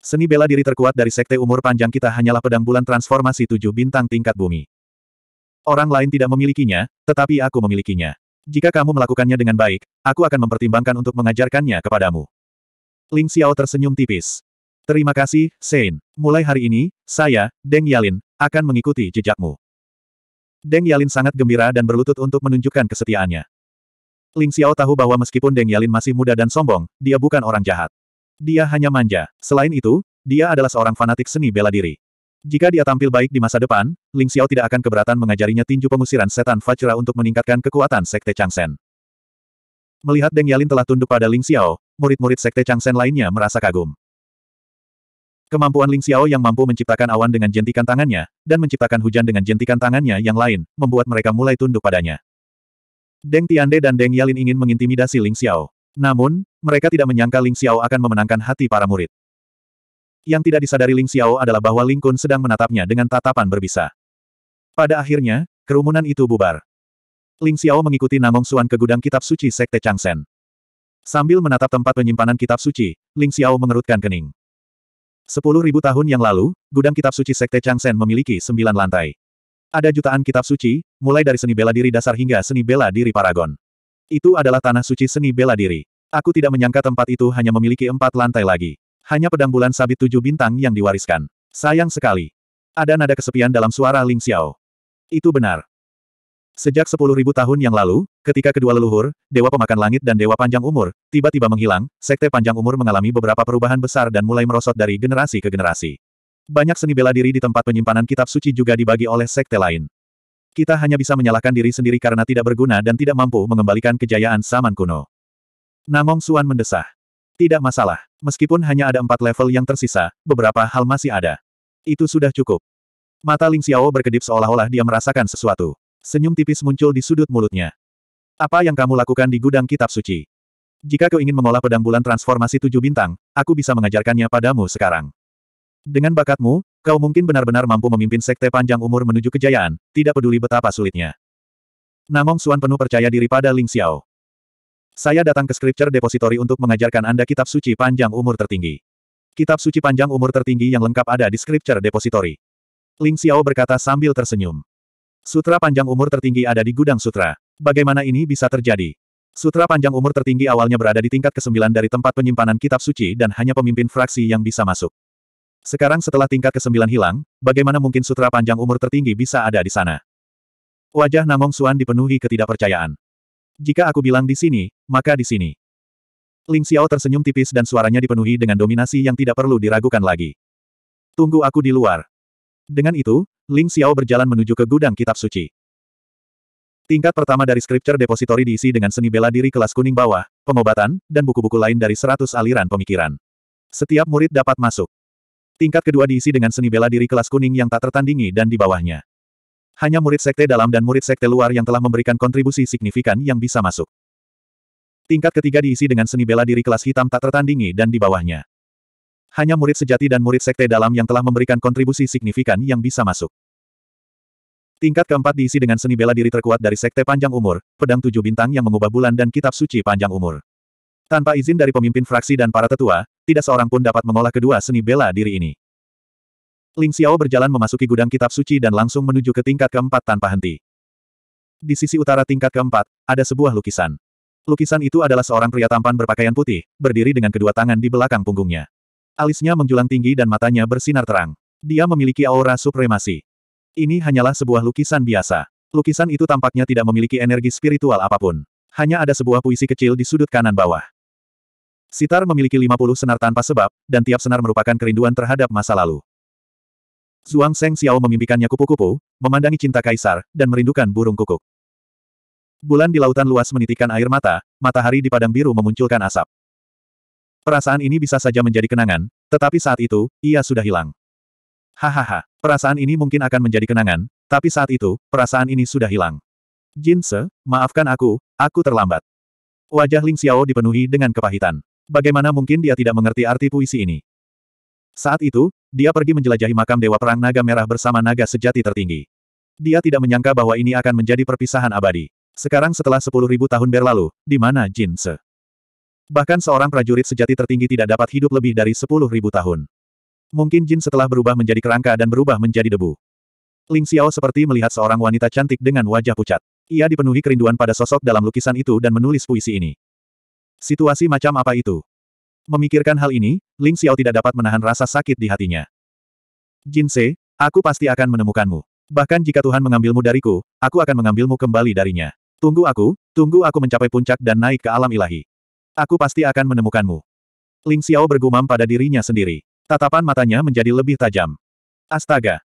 Seni bela diri terkuat dari sekte umur panjang kita hanyalah pedang bulan transformasi tujuh bintang tingkat bumi. Orang lain tidak memilikinya, tetapi aku memilikinya. Jika kamu melakukannya dengan baik, aku akan mempertimbangkan untuk mengajarkannya kepadamu. Ling Xiao tersenyum tipis. Terima kasih, Sein. Mulai hari ini, saya, Deng Yalin, akan mengikuti jejakmu. Deng Yalin sangat gembira dan berlutut untuk menunjukkan kesetiaannya. Ling Xiao tahu bahwa meskipun Deng Yalin masih muda dan sombong, dia bukan orang jahat. Dia hanya manja. Selain itu, dia adalah seorang fanatik seni bela diri. Jika dia tampil baik di masa depan, Ling Xiao tidak akan keberatan mengajarinya tinju pengusiran setan Fajra untuk meningkatkan kekuatan Sekte Changsen. Melihat Deng Yalin telah tunduk pada Ling Xiao, murid-murid Sekte Changsen lainnya merasa kagum. Kemampuan Ling Xiao yang mampu menciptakan awan dengan jentikan tangannya, dan menciptakan hujan dengan jentikan tangannya yang lain, membuat mereka mulai tunduk padanya. Deng Tiande dan Deng Yalin ingin mengintimidasi Ling Xiao. Namun, mereka tidak menyangka Ling Xiao akan memenangkan hati para murid. Yang tidak disadari Ling Xiao adalah bahwa Ling Kun sedang menatapnya dengan tatapan berbisa. Pada akhirnya, kerumunan itu bubar. Ling Xiao mengikuti Namong Suan ke gudang kitab suci Sekte Changsen. Sambil menatap tempat penyimpanan kitab suci, Ling Xiao mengerutkan kening. Sepuluh ribu tahun yang lalu, gudang kitab suci Sekte Changsen memiliki sembilan lantai. Ada jutaan kitab suci, mulai dari seni bela diri dasar hingga seni bela diri paragon. Itu adalah tanah suci seni bela diri. Aku tidak menyangka tempat itu hanya memiliki empat lantai lagi. Hanya pedang bulan sabit tujuh bintang yang diwariskan. Sayang sekali. Ada nada kesepian dalam suara Ling Xiao. Itu benar. Sejak sepuluh ribu tahun yang lalu, ketika kedua leluhur, Dewa Pemakan Langit dan Dewa Panjang Umur, tiba-tiba menghilang, Sekte Panjang Umur mengalami beberapa perubahan besar dan mulai merosot dari generasi ke generasi. Banyak seni bela diri di tempat penyimpanan kitab suci juga dibagi oleh sekte lain. Kita hanya bisa menyalahkan diri sendiri karena tidak berguna dan tidak mampu mengembalikan kejayaan zaman kuno. Namong Suan mendesah. Tidak masalah. Meskipun hanya ada empat level yang tersisa, beberapa hal masih ada. Itu sudah cukup. Mata Ling Xiao berkedip seolah-olah dia merasakan sesuatu. Senyum tipis muncul di sudut mulutnya. Apa yang kamu lakukan di gudang kitab suci? Jika kau ingin mengolah pedang bulan transformasi tujuh bintang, aku bisa mengajarkannya padamu sekarang. Dengan bakatmu, kau mungkin benar-benar mampu memimpin sekte panjang umur menuju kejayaan, tidak peduli betapa sulitnya. Namong Suan penuh percaya diri pada Ling Xiao. Saya datang ke Scripture Depository untuk mengajarkan Anda kitab suci panjang umur tertinggi. Kitab suci panjang umur tertinggi yang lengkap ada di Scripture Depository. Ling Xiao berkata sambil tersenyum. Sutra panjang umur tertinggi ada di gudang sutra. Bagaimana ini bisa terjadi? Sutra panjang umur tertinggi awalnya berada di tingkat ke-9 dari tempat penyimpanan kitab suci dan hanya pemimpin fraksi yang bisa masuk. Sekarang setelah tingkat ke-9 hilang, bagaimana mungkin sutra panjang umur tertinggi bisa ada di sana? Wajah Namong Suan dipenuhi ketidakpercayaan. Jika aku bilang di sini, maka di sini. Ling Xiao tersenyum tipis dan suaranya dipenuhi dengan dominasi yang tidak perlu diragukan lagi. Tunggu aku di luar. Dengan itu, Ling Xiao berjalan menuju ke gudang kitab suci. Tingkat pertama dari scripture depository diisi dengan seni bela diri kelas kuning bawah, pengobatan, dan buku-buku lain dari seratus aliran pemikiran. Setiap murid dapat masuk. Tingkat kedua diisi dengan seni bela diri kelas kuning yang tak tertandingi dan di bawahnya. Hanya murid sekte dalam dan murid sekte luar yang telah memberikan kontribusi signifikan yang bisa masuk. Tingkat ketiga diisi dengan seni bela diri kelas hitam tak tertandingi dan di bawahnya hanya murid sejati dan murid sekte dalam yang telah memberikan kontribusi signifikan yang bisa masuk. Tingkat keempat diisi dengan seni bela diri terkuat dari sekte panjang umur, pedang tujuh bintang yang mengubah bulan dan kitab suci panjang umur. Tanpa izin dari pemimpin fraksi dan para tetua, tidak seorang pun dapat mengolah kedua seni bela diri ini. Ling Xiao berjalan memasuki gudang kitab suci dan langsung menuju ke tingkat keempat tanpa henti. Di sisi utara tingkat keempat, ada sebuah lukisan. Lukisan itu adalah seorang pria tampan berpakaian putih, berdiri dengan kedua tangan di belakang punggungnya. Alisnya menjulang tinggi dan matanya bersinar terang. Dia memiliki aura supremasi. Ini hanyalah sebuah lukisan biasa. Lukisan itu tampaknya tidak memiliki energi spiritual apapun. Hanya ada sebuah puisi kecil di sudut kanan bawah. Sitar memiliki 50 senar tanpa sebab, dan tiap senar merupakan kerinduan terhadap masa lalu. Zhuang Seng Xiao memimpikannya kupu-kupu, memandangi cinta kaisar, dan merindukan burung kukuk. Bulan di lautan luas menitikkan air mata, matahari di padang biru memunculkan asap. Perasaan ini bisa saja menjadi kenangan, tetapi saat itu, ia sudah hilang. Hahaha, perasaan ini mungkin akan menjadi kenangan, tapi saat itu, perasaan ini sudah hilang. Jin Jinse, maafkan aku, aku terlambat. Wajah Ling Xiao dipenuhi dengan kepahitan. Bagaimana mungkin dia tidak mengerti arti puisi ini? Saat itu, dia pergi menjelajahi makam Dewa Perang Naga Merah bersama naga sejati tertinggi. Dia tidak menyangka bahwa ini akan menjadi perpisahan abadi. Sekarang setelah 10.000 tahun berlalu, di mana Jin Se? Bahkan seorang prajurit sejati tertinggi tidak dapat hidup lebih dari sepuluh ribu tahun. Mungkin Jin setelah berubah menjadi kerangka dan berubah menjadi debu. Ling Xiao seperti melihat seorang wanita cantik dengan wajah pucat. Ia dipenuhi kerinduan pada sosok dalam lukisan itu dan menulis puisi ini. Situasi macam apa itu? Memikirkan hal ini, Ling Xiao tidak dapat menahan rasa sakit di hatinya. Jin Se, aku pasti akan menemukanmu. Bahkan jika Tuhan mengambilmu dariku, aku akan mengambilmu kembali darinya. Tunggu aku, tunggu aku mencapai puncak dan naik ke alam ilahi. Aku pasti akan menemukanmu. Ling Xiao bergumam pada dirinya sendiri. Tatapan matanya menjadi lebih tajam. Astaga!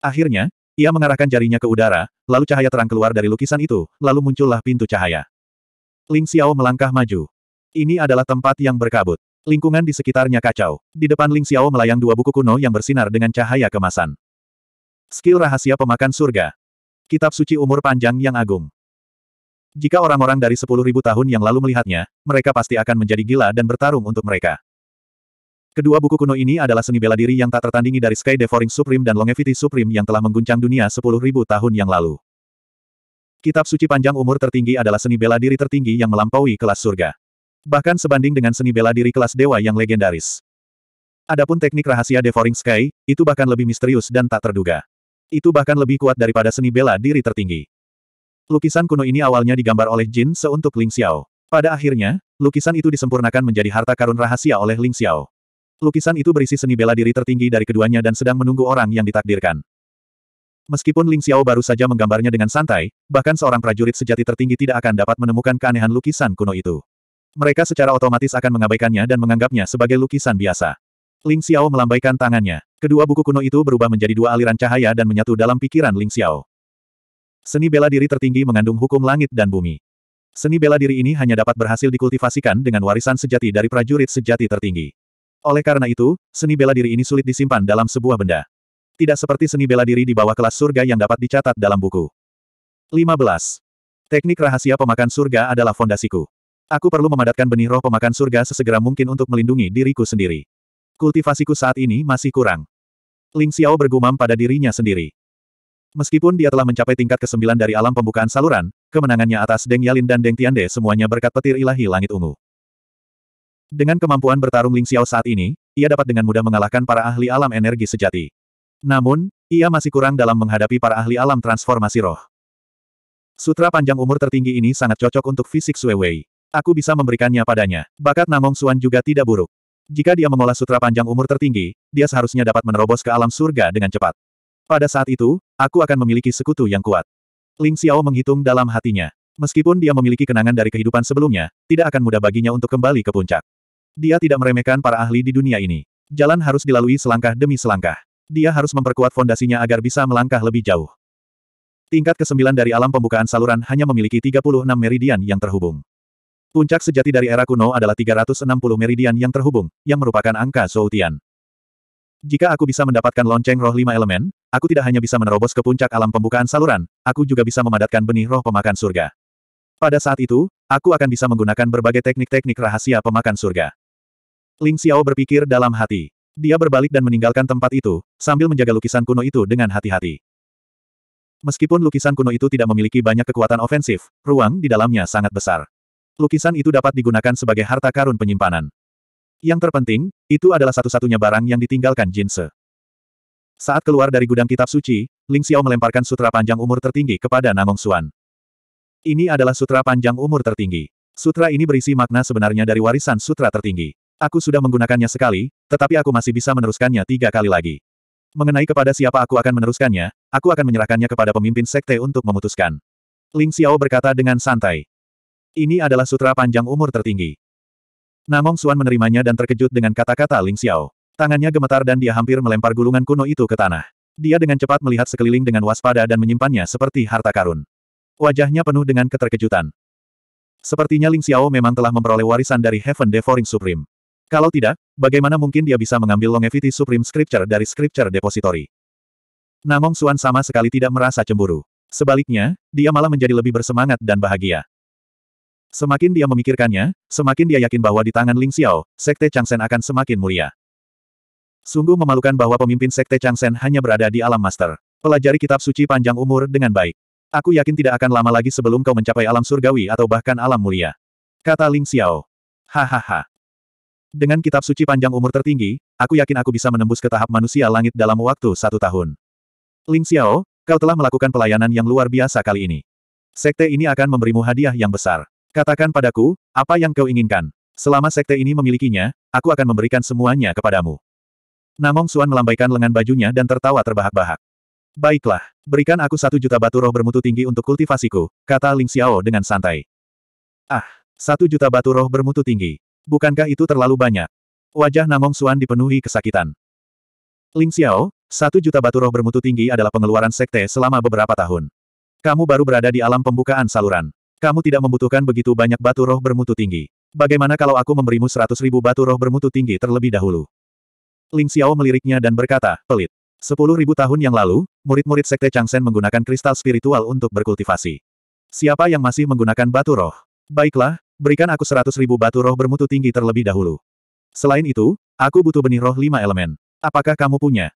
Akhirnya, ia mengarahkan jarinya ke udara, lalu cahaya terang keluar dari lukisan itu, lalu muncullah pintu cahaya. Ling Xiao melangkah maju. Ini adalah tempat yang berkabut. Lingkungan di sekitarnya kacau. Di depan Ling Xiao melayang dua buku kuno yang bersinar dengan cahaya kemasan. Skill rahasia pemakan surga. Kitab suci umur panjang yang agung. Jika orang-orang dari 10.000 tahun yang lalu melihatnya, mereka pasti akan menjadi gila dan bertarung untuk mereka. Kedua buku kuno ini adalah seni bela diri yang tak tertandingi dari Sky Devouring Supreme dan Longevity Supreme yang telah mengguncang dunia 10.000 tahun yang lalu. Kitab suci panjang umur tertinggi adalah seni bela diri tertinggi yang melampaui kelas surga. Bahkan sebanding dengan seni bela diri kelas dewa yang legendaris. Adapun teknik rahasia Devouring Sky, itu bahkan lebih misterius dan tak terduga. Itu bahkan lebih kuat daripada seni bela diri tertinggi. Lukisan kuno ini awalnya digambar oleh Jin seuntuk Ling Xiao. Pada akhirnya, lukisan itu disempurnakan menjadi harta karun rahasia oleh Ling Xiao. Lukisan itu berisi seni bela diri tertinggi dari keduanya dan sedang menunggu orang yang ditakdirkan. Meskipun Ling Xiao baru saja menggambarnya dengan santai, bahkan seorang prajurit sejati tertinggi tidak akan dapat menemukan keanehan lukisan kuno itu. Mereka secara otomatis akan mengabaikannya dan menganggapnya sebagai lukisan biasa. Ling Xiao melambaikan tangannya. Kedua buku kuno itu berubah menjadi dua aliran cahaya dan menyatu dalam pikiran Ling Xiao. Seni bela diri tertinggi mengandung hukum langit dan bumi. Seni bela diri ini hanya dapat berhasil dikultivasikan dengan warisan sejati dari prajurit sejati tertinggi. Oleh karena itu, seni bela diri ini sulit disimpan dalam sebuah benda. Tidak seperti seni bela diri di bawah kelas surga yang dapat dicatat dalam buku. 15. Teknik rahasia pemakan surga adalah fondasiku. Aku perlu memadatkan benih roh pemakan surga sesegera mungkin untuk melindungi diriku sendiri. Kultivasiku saat ini masih kurang. Ling Xiao bergumam pada dirinya sendiri. Meskipun dia telah mencapai tingkat ke-9 dari alam pembukaan saluran, kemenangannya atas Deng Yalin dan Deng Tiande semuanya berkat petir ilahi langit ungu. Dengan kemampuan bertarung Ling Xiao saat ini, ia dapat dengan mudah mengalahkan para ahli alam energi sejati. Namun, ia masih kurang dalam menghadapi para ahli alam transformasi roh. Sutra panjang umur tertinggi ini sangat cocok untuk fisik Sui Wei. Aku bisa memberikannya padanya. Bakat Namong Suan juga tidak buruk. Jika dia mengolah sutra panjang umur tertinggi, dia seharusnya dapat menerobos ke alam surga dengan cepat. Pada saat itu, aku akan memiliki sekutu yang kuat. Ling Xiao menghitung dalam hatinya. Meskipun dia memiliki kenangan dari kehidupan sebelumnya, tidak akan mudah baginya untuk kembali ke puncak. Dia tidak meremehkan para ahli di dunia ini. Jalan harus dilalui selangkah demi selangkah. Dia harus memperkuat fondasinya agar bisa melangkah lebih jauh. Tingkat ke-9 dari alam pembukaan saluran hanya memiliki 36 meridian yang terhubung. Puncak sejati dari era kuno adalah 360 meridian yang terhubung, yang merupakan angka Zoutian. Jika aku bisa mendapatkan lonceng roh lima elemen, Aku tidak hanya bisa menerobos ke puncak alam pembukaan saluran, aku juga bisa memadatkan benih roh pemakan surga. Pada saat itu, aku akan bisa menggunakan berbagai teknik-teknik rahasia pemakan surga. Ling Xiao berpikir dalam hati. Dia berbalik dan meninggalkan tempat itu, sambil menjaga lukisan kuno itu dengan hati-hati. Meskipun lukisan kuno itu tidak memiliki banyak kekuatan ofensif, ruang di dalamnya sangat besar. Lukisan itu dapat digunakan sebagai harta karun penyimpanan. Yang terpenting, itu adalah satu-satunya barang yang ditinggalkan Jinse. Saat keluar dari gudang kitab suci, Ling Xiao melemparkan sutra panjang umur tertinggi kepada Nangong Xuan. Ini adalah sutra panjang umur tertinggi. Sutra ini berisi makna sebenarnya dari warisan sutra tertinggi. Aku sudah menggunakannya sekali, tetapi aku masih bisa meneruskannya tiga kali lagi. Mengenai kepada siapa aku akan meneruskannya, aku akan menyerahkannya kepada pemimpin sekte untuk memutuskan. Ling Xiao berkata dengan santai. Ini adalah sutra panjang umur tertinggi. Namong Xuan menerimanya dan terkejut dengan kata-kata Ling Xiao. Tangannya gemetar dan dia hampir melempar gulungan kuno itu ke tanah. Dia dengan cepat melihat sekeliling dengan waspada dan menyimpannya seperti harta karun. Wajahnya penuh dengan keterkejutan. Sepertinya Ling Xiao memang telah memperoleh warisan dari Heaven Devouring Supreme. Kalau tidak, bagaimana mungkin dia bisa mengambil Longevity Supreme Scripture dari Scripture Depository? Namong Suan sama sekali tidak merasa cemburu. Sebaliknya, dia malah menjadi lebih bersemangat dan bahagia. Semakin dia memikirkannya, semakin dia yakin bahwa di tangan Ling Xiao, Sekte Changshen akan semakin mulia. Sungguh memalukan bahwa pemimpin sekte Changsen hanya berada di alam master. Pelajari kitab suci panjang umur dengan baik. Aku yakin tidak akan lama lagi sebelum kau mencapai alam surgawi atau bahkan alam mulia. Kata Ling Xiao. Hahaha. Dengan kitab suci panjang umur tertinggi, aku yakin aku bisa menembus ke tahap manusia langit dalam waktu satu tahun. Ling Xiao, kau telah melakukan pelayanan yang luar biasa kali ini. Sekte ini akan memberimu hadiah yang besar. Katakan padaku, apa yang kau inginkan. Selama sekte ini memilikinya, aku akan memberikan semuanya kepadamu. Namong Suan melambaikan lengan bajunya dan tertawa terbahak-bahak. Baiklah, berikan aku satu juta batu roh bermutu tinggi untuk kultivasiku, kata Ling Xiao dengan santai. Ah, satu juta batu roh bermutu tinggi. Bukankah itu terlalu banyak? Wajah Namong Suan dipenuhi kesakitan. Ling Xiao, satu juta batu roh bermutu tinggi adalah pengeluaran sekte selama beberapa tahun. Kamu baru berada di alam pembukaan saluran. Kamu tidak membutuhkan begitu banyak batu roh bermutu tinggi. Bagaimana kalau aku memberimu seratus ribu batu roh bermutu tinggi terlebih dahulu? Ling Xiao meliriknya dan berkata, pelit. Sepuluh ribu tahun yang lalu, murid-murid Sekte Changshen menggunakan kristal spiritual untuk berkultivasi. Siapa yang masih menggunakan batu roh? Baiklah, berikan aku seratus ribu batu roh bermutu tinggi terlebih dahulu. Selain itu, aku butuh benih roh lima elemen. Apakah kamu punya?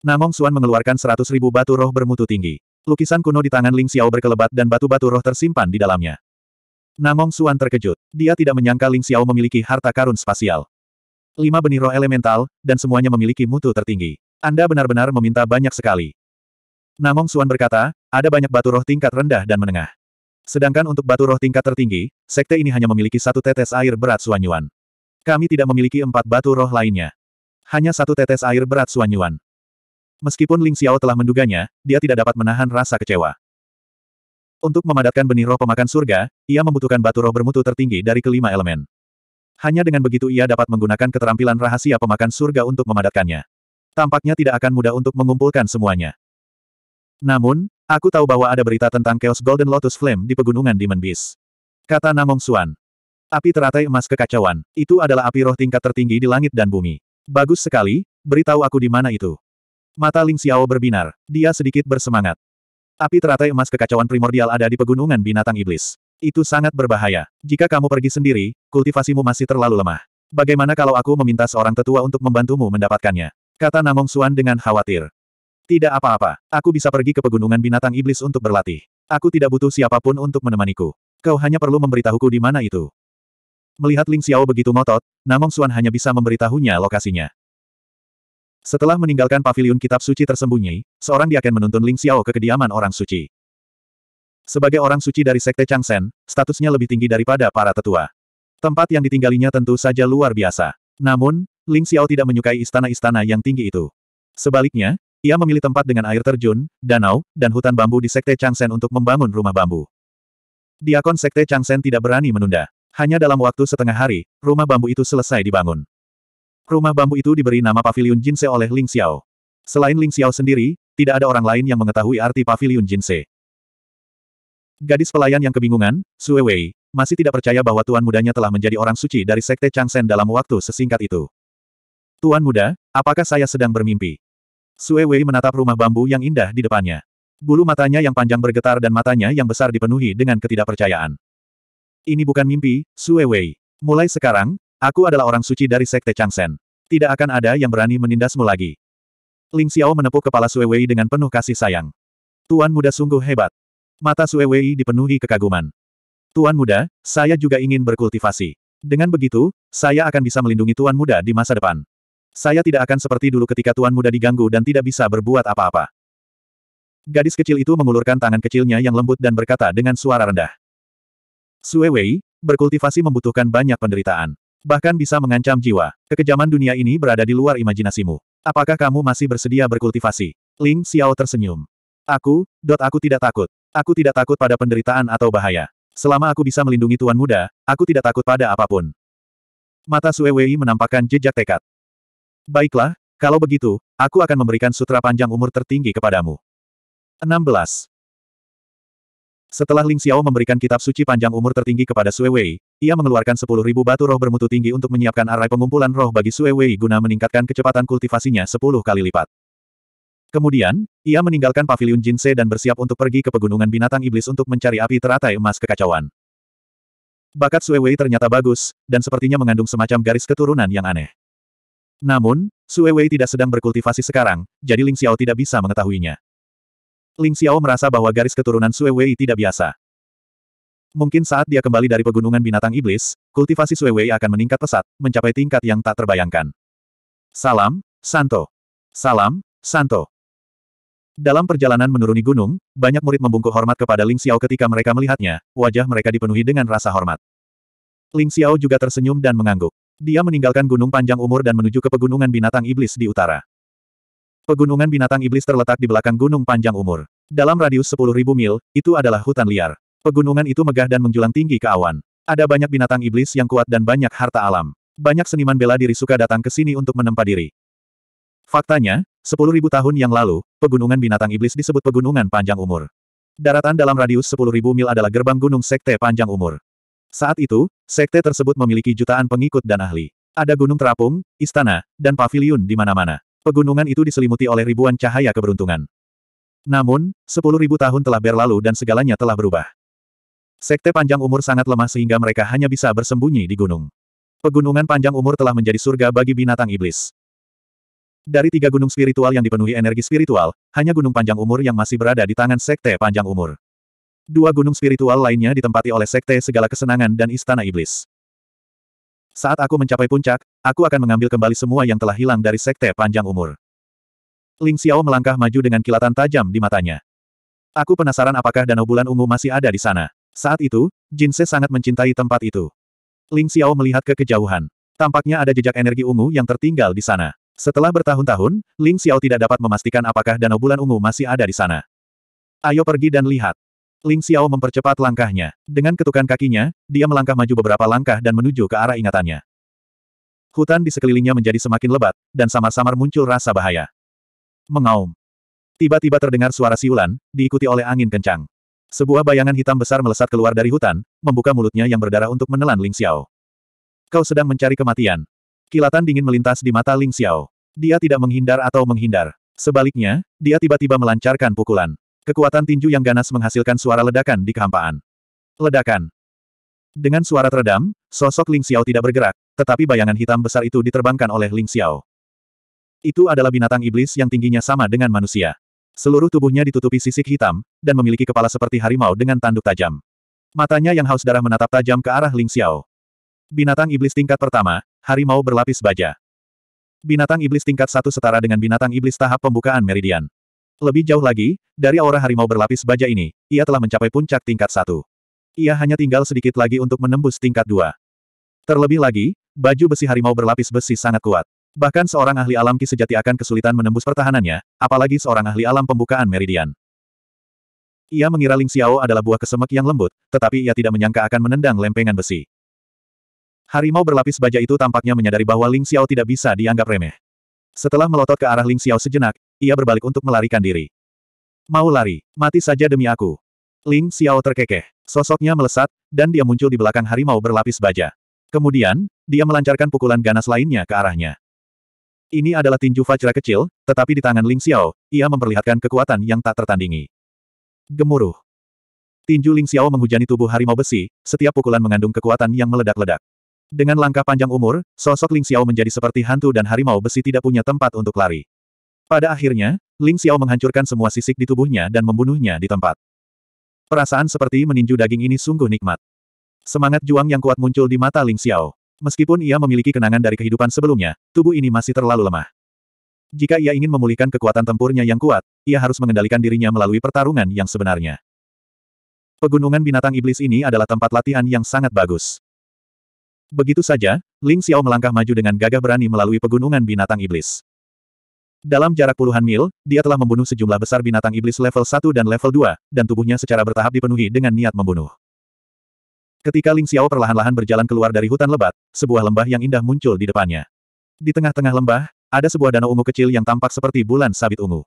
Namong Suan mengeluarkan seratus ribu batu roh bermutu tinggi. Lukisan kuno di tangan Ling Xiao berkelebat dan batu-batu roh tersimpan di dalamnya. Namong Suan terkejut. Dia tidak menyangka Ling Xiao memiliki harta karun spasial. Lima benih roh elemental, dan semuanya memiliki mutu tertinggi. Anda benar-benar meminta banyak sekali. Namong Suan berkata, ada banyak batu roh tingkat rendah dan menengah. Sedangkan untuk batu roh tingkat tertinggi, sekte ini hanya memiliki satu tetes air berat Suan Yuan. Kami tidak memiliki empat batu roh lainnya. Hanya satu tetes air berat Suan Yuan. Meskipun Ling Xiao telah menduganya, dia tidak dapat menahan rasa kecewa. Untuk memadatkan benih roh pemakan surga, ia membutuhkan batu roh bermutu tertinggi dari kelima elemen. Hanya dengan begitu ia dapat menggunakan keterampilan rahasia pemakan surga untuk memadatkannya. Tampaknya tidak akan mudah untuk mengumpulkan semuanya. Namun, aku tahu bahwa ada berita tentang Chaos Golden Lotus Flame di pegunungan Demon Beast. Kata Namong Suan. Api teratai emas kekacauan, itu adalah api roh tingkat tertinggi di langit dan bumi. Bagus sekali, beritahu aku di mana itu. Mata Ling Xiao berbinar, dia sedikit bersemangat. Api teratai emas kekacauan primordial ada di pegunungan binatang iblis. Itu sangat berbahaya. Jika kamu pergi sendiri, kultivasimu masih terlalu lemah. Bagaimana kalau aku meminta seorang tetua untuk membantumu mendapatkannya? Kata Namong Suan dengan khawatir. Tidak apa-apa, aku bisa pergi ke pegunungan binatang iblis untuk berlatih. Aku tidak butuh siapapun untuk menemaniku. Kau hanya perlu memberitahuku di mana itu. Melihat Ling Xiao begitu ngotot, Namong Suan hanya bisa memberitahunya lokasinya. Setelah meninggalkan paviliun kitab suci tersembunyi, seorang diaken menuntun Ling Xiao ke kediaman orang suci. Sebagai orang suci dari Sekte Changsen, statusnya lebih tinggi daripada para tetua. Tempat yang ditinggalinya tentu saja luar biasa. Namun, Ling Xiao tidak menyukai istana-istana yang tinggi itu. Sebaliknya, ia memilih tempat dengan air terjun, danau, dan hutan bambu di Sekte Changsen untuk membangun rumah bambu. Diakon Sekte Changsen tidak berani menunda. Hanya dalam waktu setengah hari, rumah bambu itu selesai dibangun. Rumah bambu itu diberi nama Paviliun Jinse oleh Ling Xiao. Selain Ling Xiao sendiri, tidak ada orang lain yang mengetahui arti Paviliun Jinse. Gadis pelayan yang kebingungan, Sue Wei, masih tidak percaya bahwa tuan mudanya telah menjadi orang suci dari sekte Changsen dalam waktu sesingkat itu. Tuan muda, apakah saya sedang bermimpi? Sue Wei menatap rumah bambu yang indah di depannya. Bulu matanya yang panjang bergetar dan matanya yang besar dipenuhi dengan ketidakpercayaan. Ini bukan mimpi, Sue Wei. Mulai sekarang, aku adalah orang suci dari sekte Changsen. Tidak akan ada yang berani menindasmu lagi. Ling Xiao menepuk kepala Sue Wei dengan penuh kasih sayang. Tuan muda sungguh hebat. Mata Sue Wei dipenuhi kekaguman. Tuan muda, saya juga ingin berkultivasi. Dengan begitu, saya akan bisa melindungi tuan muda di masa depan. Saya tidak akan seperti dulu ketika tuan muda diganggu dan tidak bisa berbuat apa-apa. Gadis kecil itu mengulurkan tangan kecilnya yang lembut dan berkata dengan suara rendah. Sue Wei, berkultivasi membutuhkan banyak penderitaan. Bahkan bisa mengancam jiwa. Kekejaman dunia ini berada di luar imajinasimu. Apakah kamu masih bersedia berkultivasi? Ling Xiao tersenyum. Aku, dot aku tidak takut. Aku tidak takut pada penderitaan atau bahaya. Selama aku bisa melindungi Tuan Muda, aku tidak takut pada apapun. Mata Sue Wei menampakkan jejak tekad. Baiklah, kalau begitu, aku akan memberikan sutra panjang umur tertinggi kepadamu. 16. Setelah Ling Xiao memberikan kitab suci panjang umur tertinggi kepada Sue Wei, ia mengeluarkan 10.000 batu roh bermutu tinggi untuk menyiapkan arai pengumpulan roh bagi Sue Wei guna meningkatkan kecepatan kultivasinya 10 kali lipat. Kemudian, ia meninggalkan paviliun Jinsei dan bersiap untuk pergi ke pegunungan binatang iblis untuk mencari api teratai emas kekacauan. Bakat Wei ternyata bagus, dan sepertinya mengandung semacam garis keturunan yang aneh. Namun, Wei tidak sedang berkultivasi sekarang, jadi Ling Xiao tidak bisa mengetahuinya. Ling Xiao merasa bahwa garis keturunan Wei tidak biasa. Mungkin saat dia kembali dari pegunungan binatang iblis, kultivasi Wei akan meningkat pesat, mencapai tingkat yang tak terbayangkan. Salam, Santo. Salam, Santo. Dalam perjalanan menuruni gunung, banyak murid membungkuk hormat kepada Ling Xiao ketika mereka melihatnya, wajah mereka dipenuhi dengan rasa hormat. Ling Xiao juga tersenyum dan mengangguk. Dia meninggalkan gunung panjang umur dan menuju ke pegunungan binatang iblis di utara. Pegunungan binatang iblis terletak di belakang gunung panjang umur. Dalam radius 10.000 mil, itu adalah hutan liar. Pegunungan itu megah dan menjulang tinggi ke awan. Ada banyak binatang iblis yang kuat dan banyak harta alam. Banyak seniman bela diri suka datang ke sini untuk menempa diri. Faktanya, Sepuluh ribu tahun yang lalu, pegunungan binatang iblis disebut pegunungan panjang umur. Daratan dalam radius sepuluh ribu mil adalah gerbang gunung sekte panjang umur. Saat itu, sekte tersebut memiliki jutaan pengikut dan ahli. Ada gunung terapung, istana, dan pavilion di mana-mana. Pegunungan itu diselimuti oleh ribuan cahaya keberuntungan. Namun, sepuluh ribu tahun telah berlalu dan segalanya telah berubah. Sekte panjang umur sangat lemah sehingga mereka hanya bisa bersembunyi di gunung. Pegunungan panjang umur telah menjadi surga bagi binatang iblis. Dari tiga gunung spiritual yang dipenuhi energi spiritual, hanya gunung panjang umur yang masih berada di tangan sekte panjang umur. Dua gunung spiritual lainnya ditempati oleh sekte segala kesenangan dan istana iblis. Saat aku mencapai puncak, aku akan mengambil kembali semua yang telah hilang dari sekte panjang umur. Ling Xiao melangkah maju dengan kilatan tajam di matanya. Aku penasaran apakah danau bulan ungu masih ada di sana. Saat itu, Jin Se sangat mencintai tempat itu. Ling Xiao melihat ke kejauhan. Tampaknya ada jejak energi ungu yang tertinggal di sana. Setelah bertahun-tahun, Ling Xiao tidak dapat memastikan apakah Danau Bulan Ungu masih ada di sana. Ayo pergi dan lihat. Ling Xiao mempercepat langkahnya. Dengan ketukan kakinya, dia melangkah maju beberapa langkah dan menuju ke arah ingatannya. Hutan di sekelilingnya menjadi semakin lebat, dan samar-samar muncul rasa bahaya. Mengaum. Tiba-tiba terdengar suara siulan, diikuti oleh angin kencang. Sebuah bayangan hitam besar melesat keluar dari hutan, membuka mulutnya yang berdarah untuk menelan Ling Xiao. Kau sedang mencari kematian. Kilatan dingin melintas di mata Ling Xiao. Dia tidak menghindar atau menghindar. Sebaliknya, dia tiba-tiba melancarkan pukulan. Kekuatan tinju yang ganas menghasilkan suara ledakan di kehampaan. Ledakan. Dengan suara teredam, sosok Ling Xiao tidak bergerak, tetapi bayangan hitam besar itu diterbangkan oleh Ling Xiao. Itu adalah binatang iblis yang tingginya sama dengan manusia. Seluruh tubuhnya ditutupi sisik hitam, dan memiliki kepala seperti harimau dengan tanduk tajam. Matanya yang haus darah menatap tajam ke arah Ling Xiao. Binatang iblis tingkat pertama, harimau berlapis baja. Binatang iblis tingkat satu setara dengan binatang iblis tahap pembukaan meridian. Lebih jauh lagi, dari aura harimau berlapis baja ini, ia telah mencapai puncak tingkat satu. Ia hanya tinggal sedikit lagi untuk menembus tingkat dua. Terlebih lagi, baju besi harimau berlapis besi sangat kuat. Bahkan seorang ahli alam ki sejati akan kesulitan menembus pertahanannya, apalagi seorang ahli alam pembukaan meridian. Ia mengira Ling Xiao adalah buah kesemek yang lembut, tetapi ia tidak menyangka akan menendang lempengan besi. Harimau berlapis baja itu tampaknya menyadari bahwa Ling Xiao tidak bisa dianggap remeh. Setelah melotot ke arah Ling Xiao sejenak, ia berbalik untuk melarikan diri. Mau lari, mati saja demi aku. Ling Xiao terkekeh. Sosoknya melesat, dan dia muncul di belakang harimau berlapis baja. Kemudian, dia melancarkan pukulan ganas lainnya ke arahnya. Ini adalah tinju fajra kecil, tetapi di tangan Ling Xiao, ia memperlihatkan kekuatan yang tak tertandingi. Gemuruh. Tinju Ling Xiao menghujani tubuh harimau besi, setiap pukulan mengandung kekuatan yang meledak-ledak. Dengan langkah panjang umur, sosok Ling Xiao menjadi seperti hantu dan harimau besi tidak punya tempat untuk lari. Pada akhirnya, Ling Xiao menghancurkan semua sisik di tubuhnya dan membunuhnya di tempat. Perasaan seperti meninju daging ini sungguh nikmat. Semangat juang yang kuat muncul di mata Ling Xiao. Meskipun ia memiliki kenangan dari kehidupan sebelumnya, tubuh ini masih terlalu lemah. Jika ia ingin memulihkan kekuatan tempurnya yang kuat, ia harus mengendalikan dirinya melalui pertarungan yang sebenarnya. Pegunungan binatang iblis ini adalah tempat latihan yang sangat bagus. Begitu saja, Ling Xiao melangkah maju dengan gagah berani melalui pegunungan binatang iblis. Dalam jarak puluhan mil, dia telah membunuh sejumlah besar binatang iblis level 1 dan level 2, dan tubuhnya secara bertahap dipenuhi dengan niat membunuh. Ketika Ling Xiao perlahan-lahan berjalan keluar dari hutan lebat, sebuah lembah yang indah muncul di depannya. Di tengah-tengah lembah, ada sebuah danau ungu kecil yang tampak seperti bulan sabit ungu.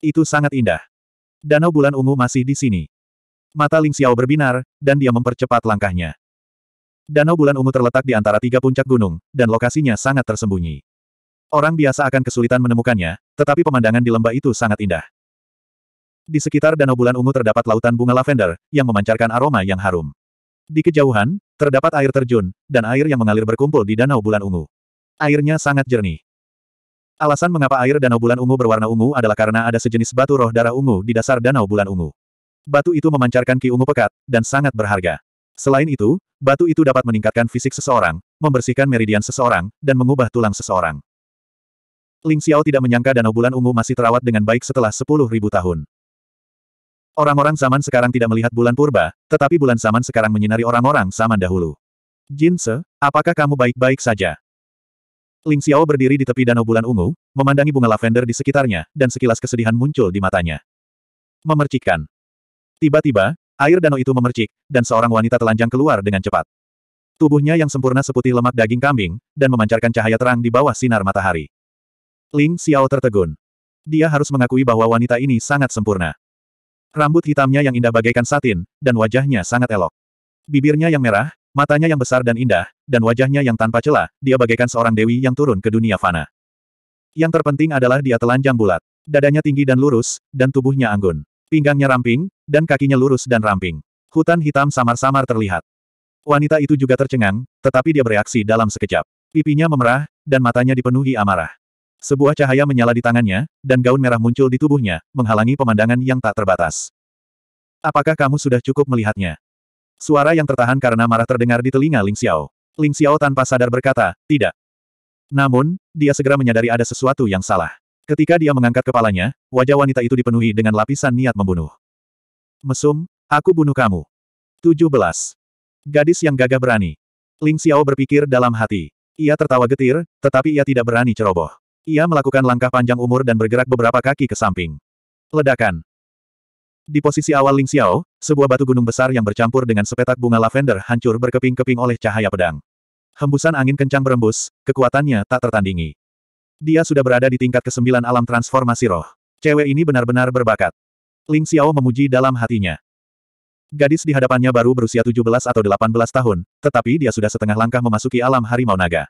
Itu sangat indah. Danau bulan ungu masih di sini. Mata Ling Xiao berbinar, dan dia mempercepat langkahnya. Danau Bulan Ungu terletak di antara tiga puncak gunung, dan lokasinya sangat tersembunyi. Orang biasa akan kesulitan menemukannya, tetapi pemandangan di lembah itu sangat indah. Di sekitar Danau Bulan Ungu terdapat lautan bunga lavender, yang memancarkan aroma yang harum. Di kejauhan, terdapat air terjun, dan air yang mengalir berkumpul di Danau Bulan Ungu. Airnya sangat jernih. Alasan mengapa air Danau Bulan Ungu berwarna ungu adalah karena ada sejenis batu roh darah ungu di dasar Danau Bulan Ungu. Batu itu memancarkan ki ungu pekat, dan sangat berharga. Selain itu, Batu itu dapat meningkatkan fisik seseorang, membersihkan meridian seseorang, dan mengubah tulang seseorang. Ling Xiao tidak menyangka Danau Bulan Ungu masih terawat dengan baik setelah 10.000 tahun. Orang-orang zaman sekarang tidak melihat bulan purba, tetapi bulan zaman sekarang menyinari orang-orang zaman dahulu. Jin Se, apakah kamu baik-baik saja? Ling Xiao berdiri di tepi Danau Bulan Ungu, memandangi bunga lavender di sekitarnya, dan sekilas kesedihan muncul di matanya. Memercikkan. Tiba-tiba, Air danau itu memercik, dan seorang wanita telanjang keluar dengan cepat. Tubuhnya yang sempurna seputih lemak daging kambing, dan memancarkan cahaya terang di bawah sinar matahari. Ling Xiao tertegun. Dia harus mengakui bahwa wanita ini sangat sempurna. Rambut hitamnya yang indah bagaikan satin, dan wajahnya sangat elok. Bibirnya yang merah, matanya yang besar dan indah, dan wajahnya yang tanpa celah, dia bagaikan seorang dewi yang turun ke dunia fana. Yang terpenting adalah dia telanjang bulat. Dadanya tinggi dan lurus, dan tubuhnya anggun. Pinggangnya ramping, dan kakinya lurus dan ramping. Hutan hitam samar-samar terlihat. Wanita itu juga tercengang, tetapi dia bereaksi dalam sekejap. Pipinya memerah, dan matanya dipenuhi amarah. Sebuah cahaya menyala di tangannya, dan gaun merah muncul di tubuhnya, menghalangi pemandangan yang tak terbatas. Apakah kamu sudah cukup melihatnya? Suara yang tertahan karena marah terdengar di telinga Ling Xiao. Ling Xiao tanpa sadar berkata, tidak. Namun, dia segera menyadari ada sesuatu yang salah. Ketika dia mengangkat kepalanya, wajah wanita itu dipenuhi dengan lapisan niat membunuh. Mesum, aku bunuh kamu. 17. Gadis yang gagah berani. Ling Xiao berpikir dalam hati. Ia tertawa getir, tetapi ia tidak berani ceroboh. Ia melakukan langkah panjang umur dan bergerak beberapa kaki ke samping. Ledakan. Di posisi awal Ling Xiao, sebuah batu gunung besar yang bercampur dengan sepetak bunga lavender hancur berkeping-keping oleh cahaya pedang. Hembusan angin kencang berembus, kekuatannya tak tertandingi. Dia sudah berada di tingkat ke-9 alam transformasi roh. Cewek ini benar-benar berbakat. Ling Xiao memuji dalam hatinya. Gadis di hadapannya baru berusia 17 atau 18 tahun, tetapi dia sudah setengah langkah memasuki alam harimau naga.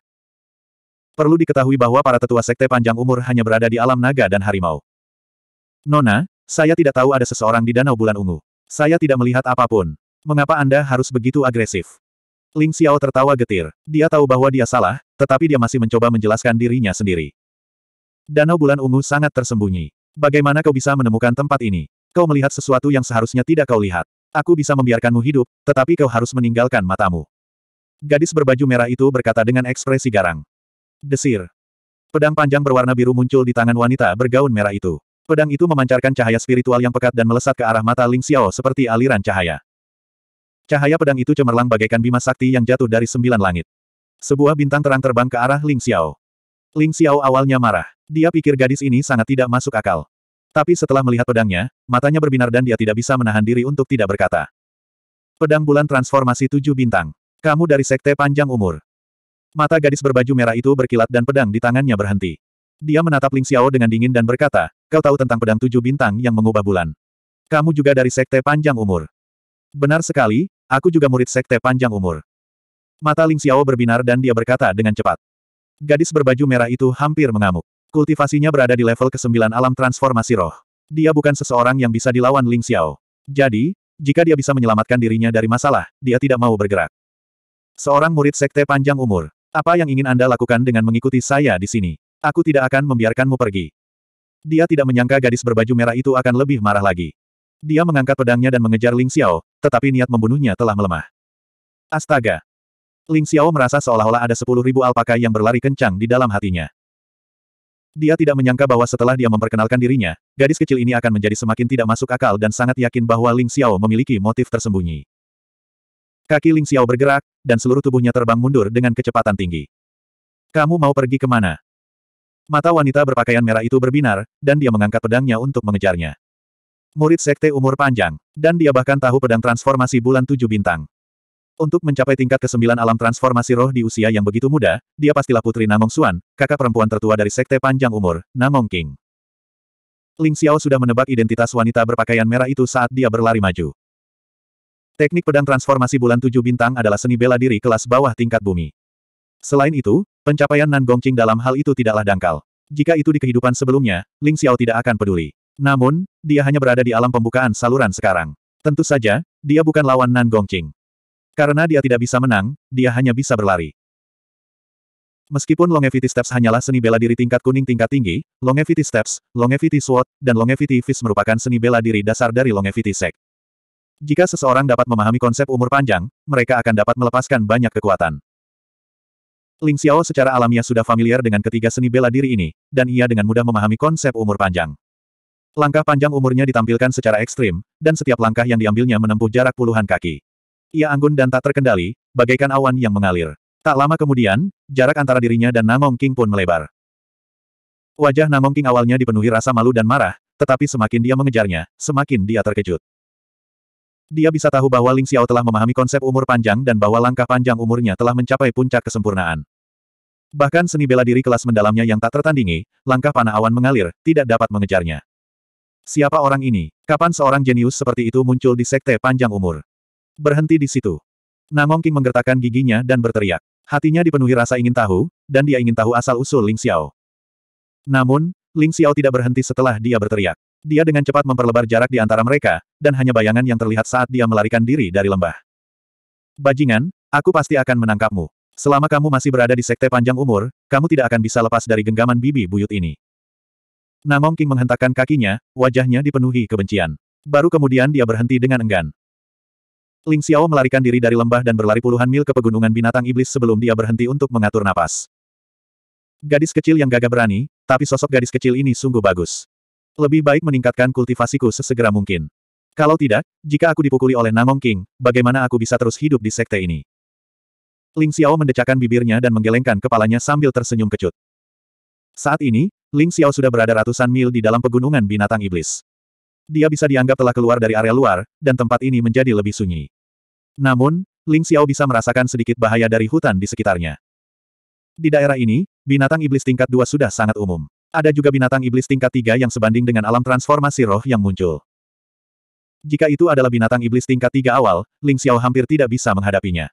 Perlu diketahui bahwa para tetua sekte panjang umur hanya berada di alam naga dan harimau. Nona, saya tidak tahu ada seseorang di Danau Bulan Ungu. Saya tidak melihat apapun. Mengapa Anda harus begitu agresif? Ling Xiao tertawa getir. Dia tahu bahwa dia salah, tetapi dia masih mencoba menjelaskan dirinya sendiri. Danau Bulan Ungu sangat tersembunyi. Bagaimana kau bisa menemukan tempat ini? Kau melihat sesuatu yang seharusnya tidak kau lihat. Aku bisa membiarkanmu hidup, tetapi kau harus meninggalkan matamu. Gadis berbaju merah itu berkata dengan ekspresi garang. Desir. Pedang panjang berwarna biru muncul di tangan wanita bergaun merah itu. Pedang itu memancarkan cahaya spiritual yang pekat dan melesat ke arah mata Ling Xiao seperti aliran cahaya. Cahaya pedang itu cemerlang bagaikan bima sakti yang jatuh dari sembilan langit. Sebuah bintang terang terbang ke arah Ling Xiao. Ling Xiao awalnya marah. Dia pikir gadis ini sangat tidak masuk akal. Tapi setelah melihat pedangnya, matanya berbinar dan dia tidak bisa menahan diri untuk tidak berkata. Pedang bulan transformasi tujuh bintang. Kamu dari sekte panjang umur. Mata gadis berbaju merah itu berkilat dan pedang di tangannya berhenti. Dia menatap Ling Xiao dengan dingin dan berkata, kau tahu tentang pedang tujuh bintang yang mengubah bulan. Kamu juga dari sekte panjang umur. Benar sekali, aku juga murid sekte panjang umur. Mata Ling Xiao berbinar dan dia berkata dengan cepat. Gadis berbaju merah itu hampir mengamuk. Kultivasinya berada di level ke-9 alam transformasi roh. Dia bukan seseorang yang bisa dilawan Ling Xiao. Jadi, jika dia bisa menyelamatkan dirinya dari masalah, dia tidak mau bergerak. Seorang murid sekte panjang umur. Apa yang ingin Anda lakukan dengan mengikuti saya di sini? Aku tidak akan membiarkanmu pergi. Dia tidak menyangka gadis berbaju merah itu akan lebih marah lagi. Dia mengangkat pedangnya dan mengejar Ling Xiao, tetapi niat membunuhnya telah melemah. Astaga! Ling Xiao merasa seolah-olah ada sepuluh ribu alpaka yang berlari kencang di dalam hatinya. Dia tidak menyangka bahwa setelah dia memperkenalkan dirinya, gadis kecil ini akan menjadi semakin tidak masuk akal dan sangat yakin bahwa Ling Xiao memiliki motif tersembunyi. Kaki Ling Xiao bergerak, dan seluruh tubuhnya terbang mundur dengan kecepatan tinggi. Kamu mau pergi kemana? Mata wanita berpakaian merah itu berbinar, dan dia mengangkat pedangnya untuk mengejarnya. Murid sekte umur panjang, dan dia bahkan tahu pedang transformasi bulan tujuh bintang. Untuk mencapai tingkat ke-9 alam transformasi roh di usia yang begitu muda, dia pastilah putri Namong Xuan, kakak perempuan tertua dari sekte panjang umur, Namong King. Ling Xiao sudah menebak identitas wanita berpakaian merah itu saat dia berlari maju. Teknik pedang transformasi bulan tujuh bintang adalah seni bela diri kelas bawah tingkat bumi. Selain itu, pencapaian Nan Gongqing dalam hal itu tidaklah dangkal. Jika itu di kehidupan sebelumnya, Ling Xiao tidak akan peduli. Namun, dia hanya berada di alam pembukaan saluran sekarang. Tentu saja, dia bukan lawan Nan Gongqing. Karena dia tidak bisa menang, dia hanya bisa berlari. Meskipun Longevity Steps hanyalah seni bela diri tingkat kuning tingkat tinggi, Longevity Steps, Longevity Sword, dan Longevity Fist merupakan seni bela diri dasar dari Longevity Sect. Jika seseorang dapat memahami konsep umur panjang, mereka akan dapat melepaskan banyak kekuatan. Ling Xiao secara alamiah sudah familiar dengan ketiga seni bela diri ini, dan ia dengan mudah memahami konsep umur panjang. Langkah panjang umurnya ditampilkan secara ekstrim, dan setiap langkah yang diambilnya menempuh jarak puluhan kaki. Ia anggun dan tak terkendali, bagaikan awan yang mengalir. Tak lama kemudian, jarak antara dirinya dan Namong King pun melebar. Wajah Namong King awalnya dipenuhi rasa malu dan marah, tetapi semakin dia mengejarnya, semakin dia terkejut. Dia bisa tahu bahwa Ling Xiao telah memahami konsep umur panjang dan bahwa langkah panjang umurnya telah mencapai puncak kesempurnaan. Bahkan seni bela diri kelas mendalamnya yang tak tertandingi, langkah panah awan mengalir, tidak dapat mengejarnya. Siapa orang ini? Kapan seorang jenius seperti itu muncul di sekte panjang umur? Berhenti di situ. Namong King menggertakkan giginya dan berteriak. Hatinya dipenuhi rasa ingin tahu, dan dia ingin tahu asal-usul Ling Xiao. Namun, Ling Xiao tidak berhenti setelah dia berteriak. Dia dengan cepat memperlebar jarak di antara mereka, dan hanya bayangan yang terlihat saat dia melarikan diri dari lembah. Bajingan, aku pasti akan menangkapmu. Selama kamu masih berada di sekte panjang umur, kamu tidak akan bisa lepas dari genggaman bibi buyut ini. Namong King menghentakkan kakinya, wajahnya dipenuhi kebencian. Baru kemudian dia berhenti dengan enggan. Ling Xiao melarikan diri dari lembah dan berlari puluhan mil ke pegunungan binatang iblis sebelum dia berhenti untuk mengatur napas. Gadis kecil yang gagah berani, tapi sosok gadis kecil ini sungguh bagus. Lebih baik meningkatkan kultivasiku sesegera mungkin. Kalau tidak, jika aku dipukuli oleh Namong King, bagaimana aku bisa terus hidup di sekte ini? Ling Xiao mendecakkan bibirnya dan menggelengkan kepalanya sambil tersenyum kecut. Saat ini, Ling Xiao sudah berada ratusan mil di dalam pegunungan binatang iblis. Dia bisa dianggap telah keluar dari area luar, dan tempat ini menjadi lebih sunyi. Namun, Ling Xiao bisa merasakan sedikit bahaya dari hutan di sekitarnya. Di daerah ini, binatang iblis tingkat dua sudah sangat umum. Ada juga binatang iblis tingkat tiga yang sebanding dengan alam transformasi roh yang muncul. Jika itu adalah binatang iblis tingkat tiga awal, Ling Xiao hampir tidak bisa menghadapinya.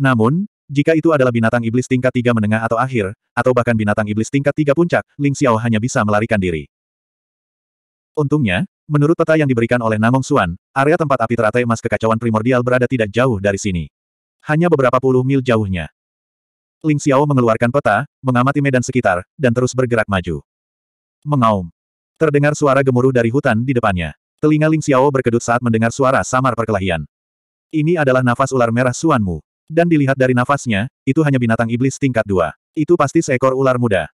Namun, jika itu adalah binatang iblis tingkat tiga menengah atau akhir, atau bahkan binatang iblis tingkat tiga puncak, Ling Xiao hanya bisa melarikan diri. Untungnya, Menurut peta yang diberikan oleh Namong Suan, area tempat api teratai emas kekacauan primordial berada tidak jauh dari sini. Hanya beberapa puluh mil jauhnya. Ling Xiao mengeluarkan peta, mengamati medan sekitar, dan terus bergerak maju. Mengaum. Terdengar suara gemuruh dari hutan di depannya. Telinga Ling Xiao berkedut saat mendengar suara samar perkelahian. Ini adalah nafas ular merah Suanmu. Dan dilihat dari nafasnya, itu hanya binatang iblis tingkat dua. Itu pasti seekor ular muda.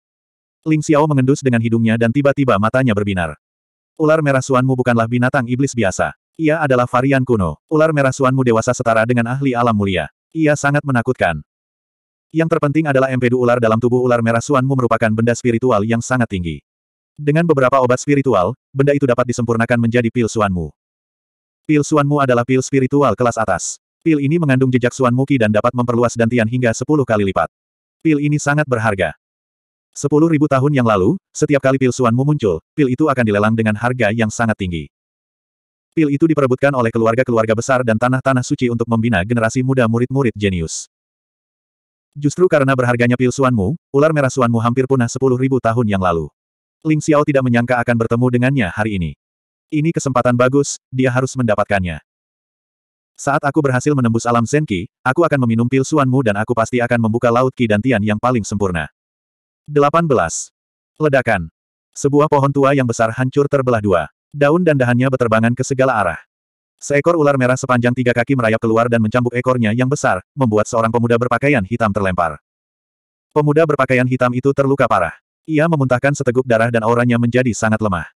Ling Xiao mengendus dengan hidungnya dan tiba-tiba matanya berbinar. Ular merah suanmu bukanlah binatang iblis biasa. Ia adalah varian kuno. Ular merah suanmu dewasa setara dengan ahli alam mulia. Ia sangat menakutkan. Yang terpenting adalah empedu ular dalam tubuh ular merah suanmu merupakan benda spiritual yang sangat tinggi. Dengan beberapa obat spiritual, benda itu dapat disempurnakan menjadi pil suanmu. Pil suanmu adalah pil spiritual kelas atas. Pil ini mengandung jejak suanmu ki dan dapat memperluas dantian hingga 10 kali lipat. Pil ini sangat berharga. Sepuluh ribu tahun yang lalu, setiap kali pil suanmu muncul, pil itu akan dilelang dengan harga yang sangat tinggi. Pil itu diperebutkan oleh keluarga-keluarga besar dan tanah-tanah suci untuk membina generasi muda murid-murid jenius. Justru karena berharganya pil suanmu, ular merah suanmu hampir punah sepuluh ribu tahun yang lalu. Ling Xiao tidak menyangka akan bertemu dengannya hari ini. Ini kesempatan bagus, dia harus mendapatkannya. Saat aku berhasil menembus alam Senki, aku akan meminum pil suanmu dan aku pasti akan membuka laut Ki dan Tian yang paling sempurna. 18. Ledakan. Sebuah pohon tua yang besar hancur terbelah dua. Daun dan dahannya beterbangan ke segala arah. Seekor ular merah sepanjang tiga kaki merayap keluar dan mencambuk ekornya yang besar, membuat seorang pemuda berpakaian hitam terlempar. Pemuda berpakaian hitam itu terluka parah. Ia memuntahkan seteguk darah dan auranya menjadi sangat lemah.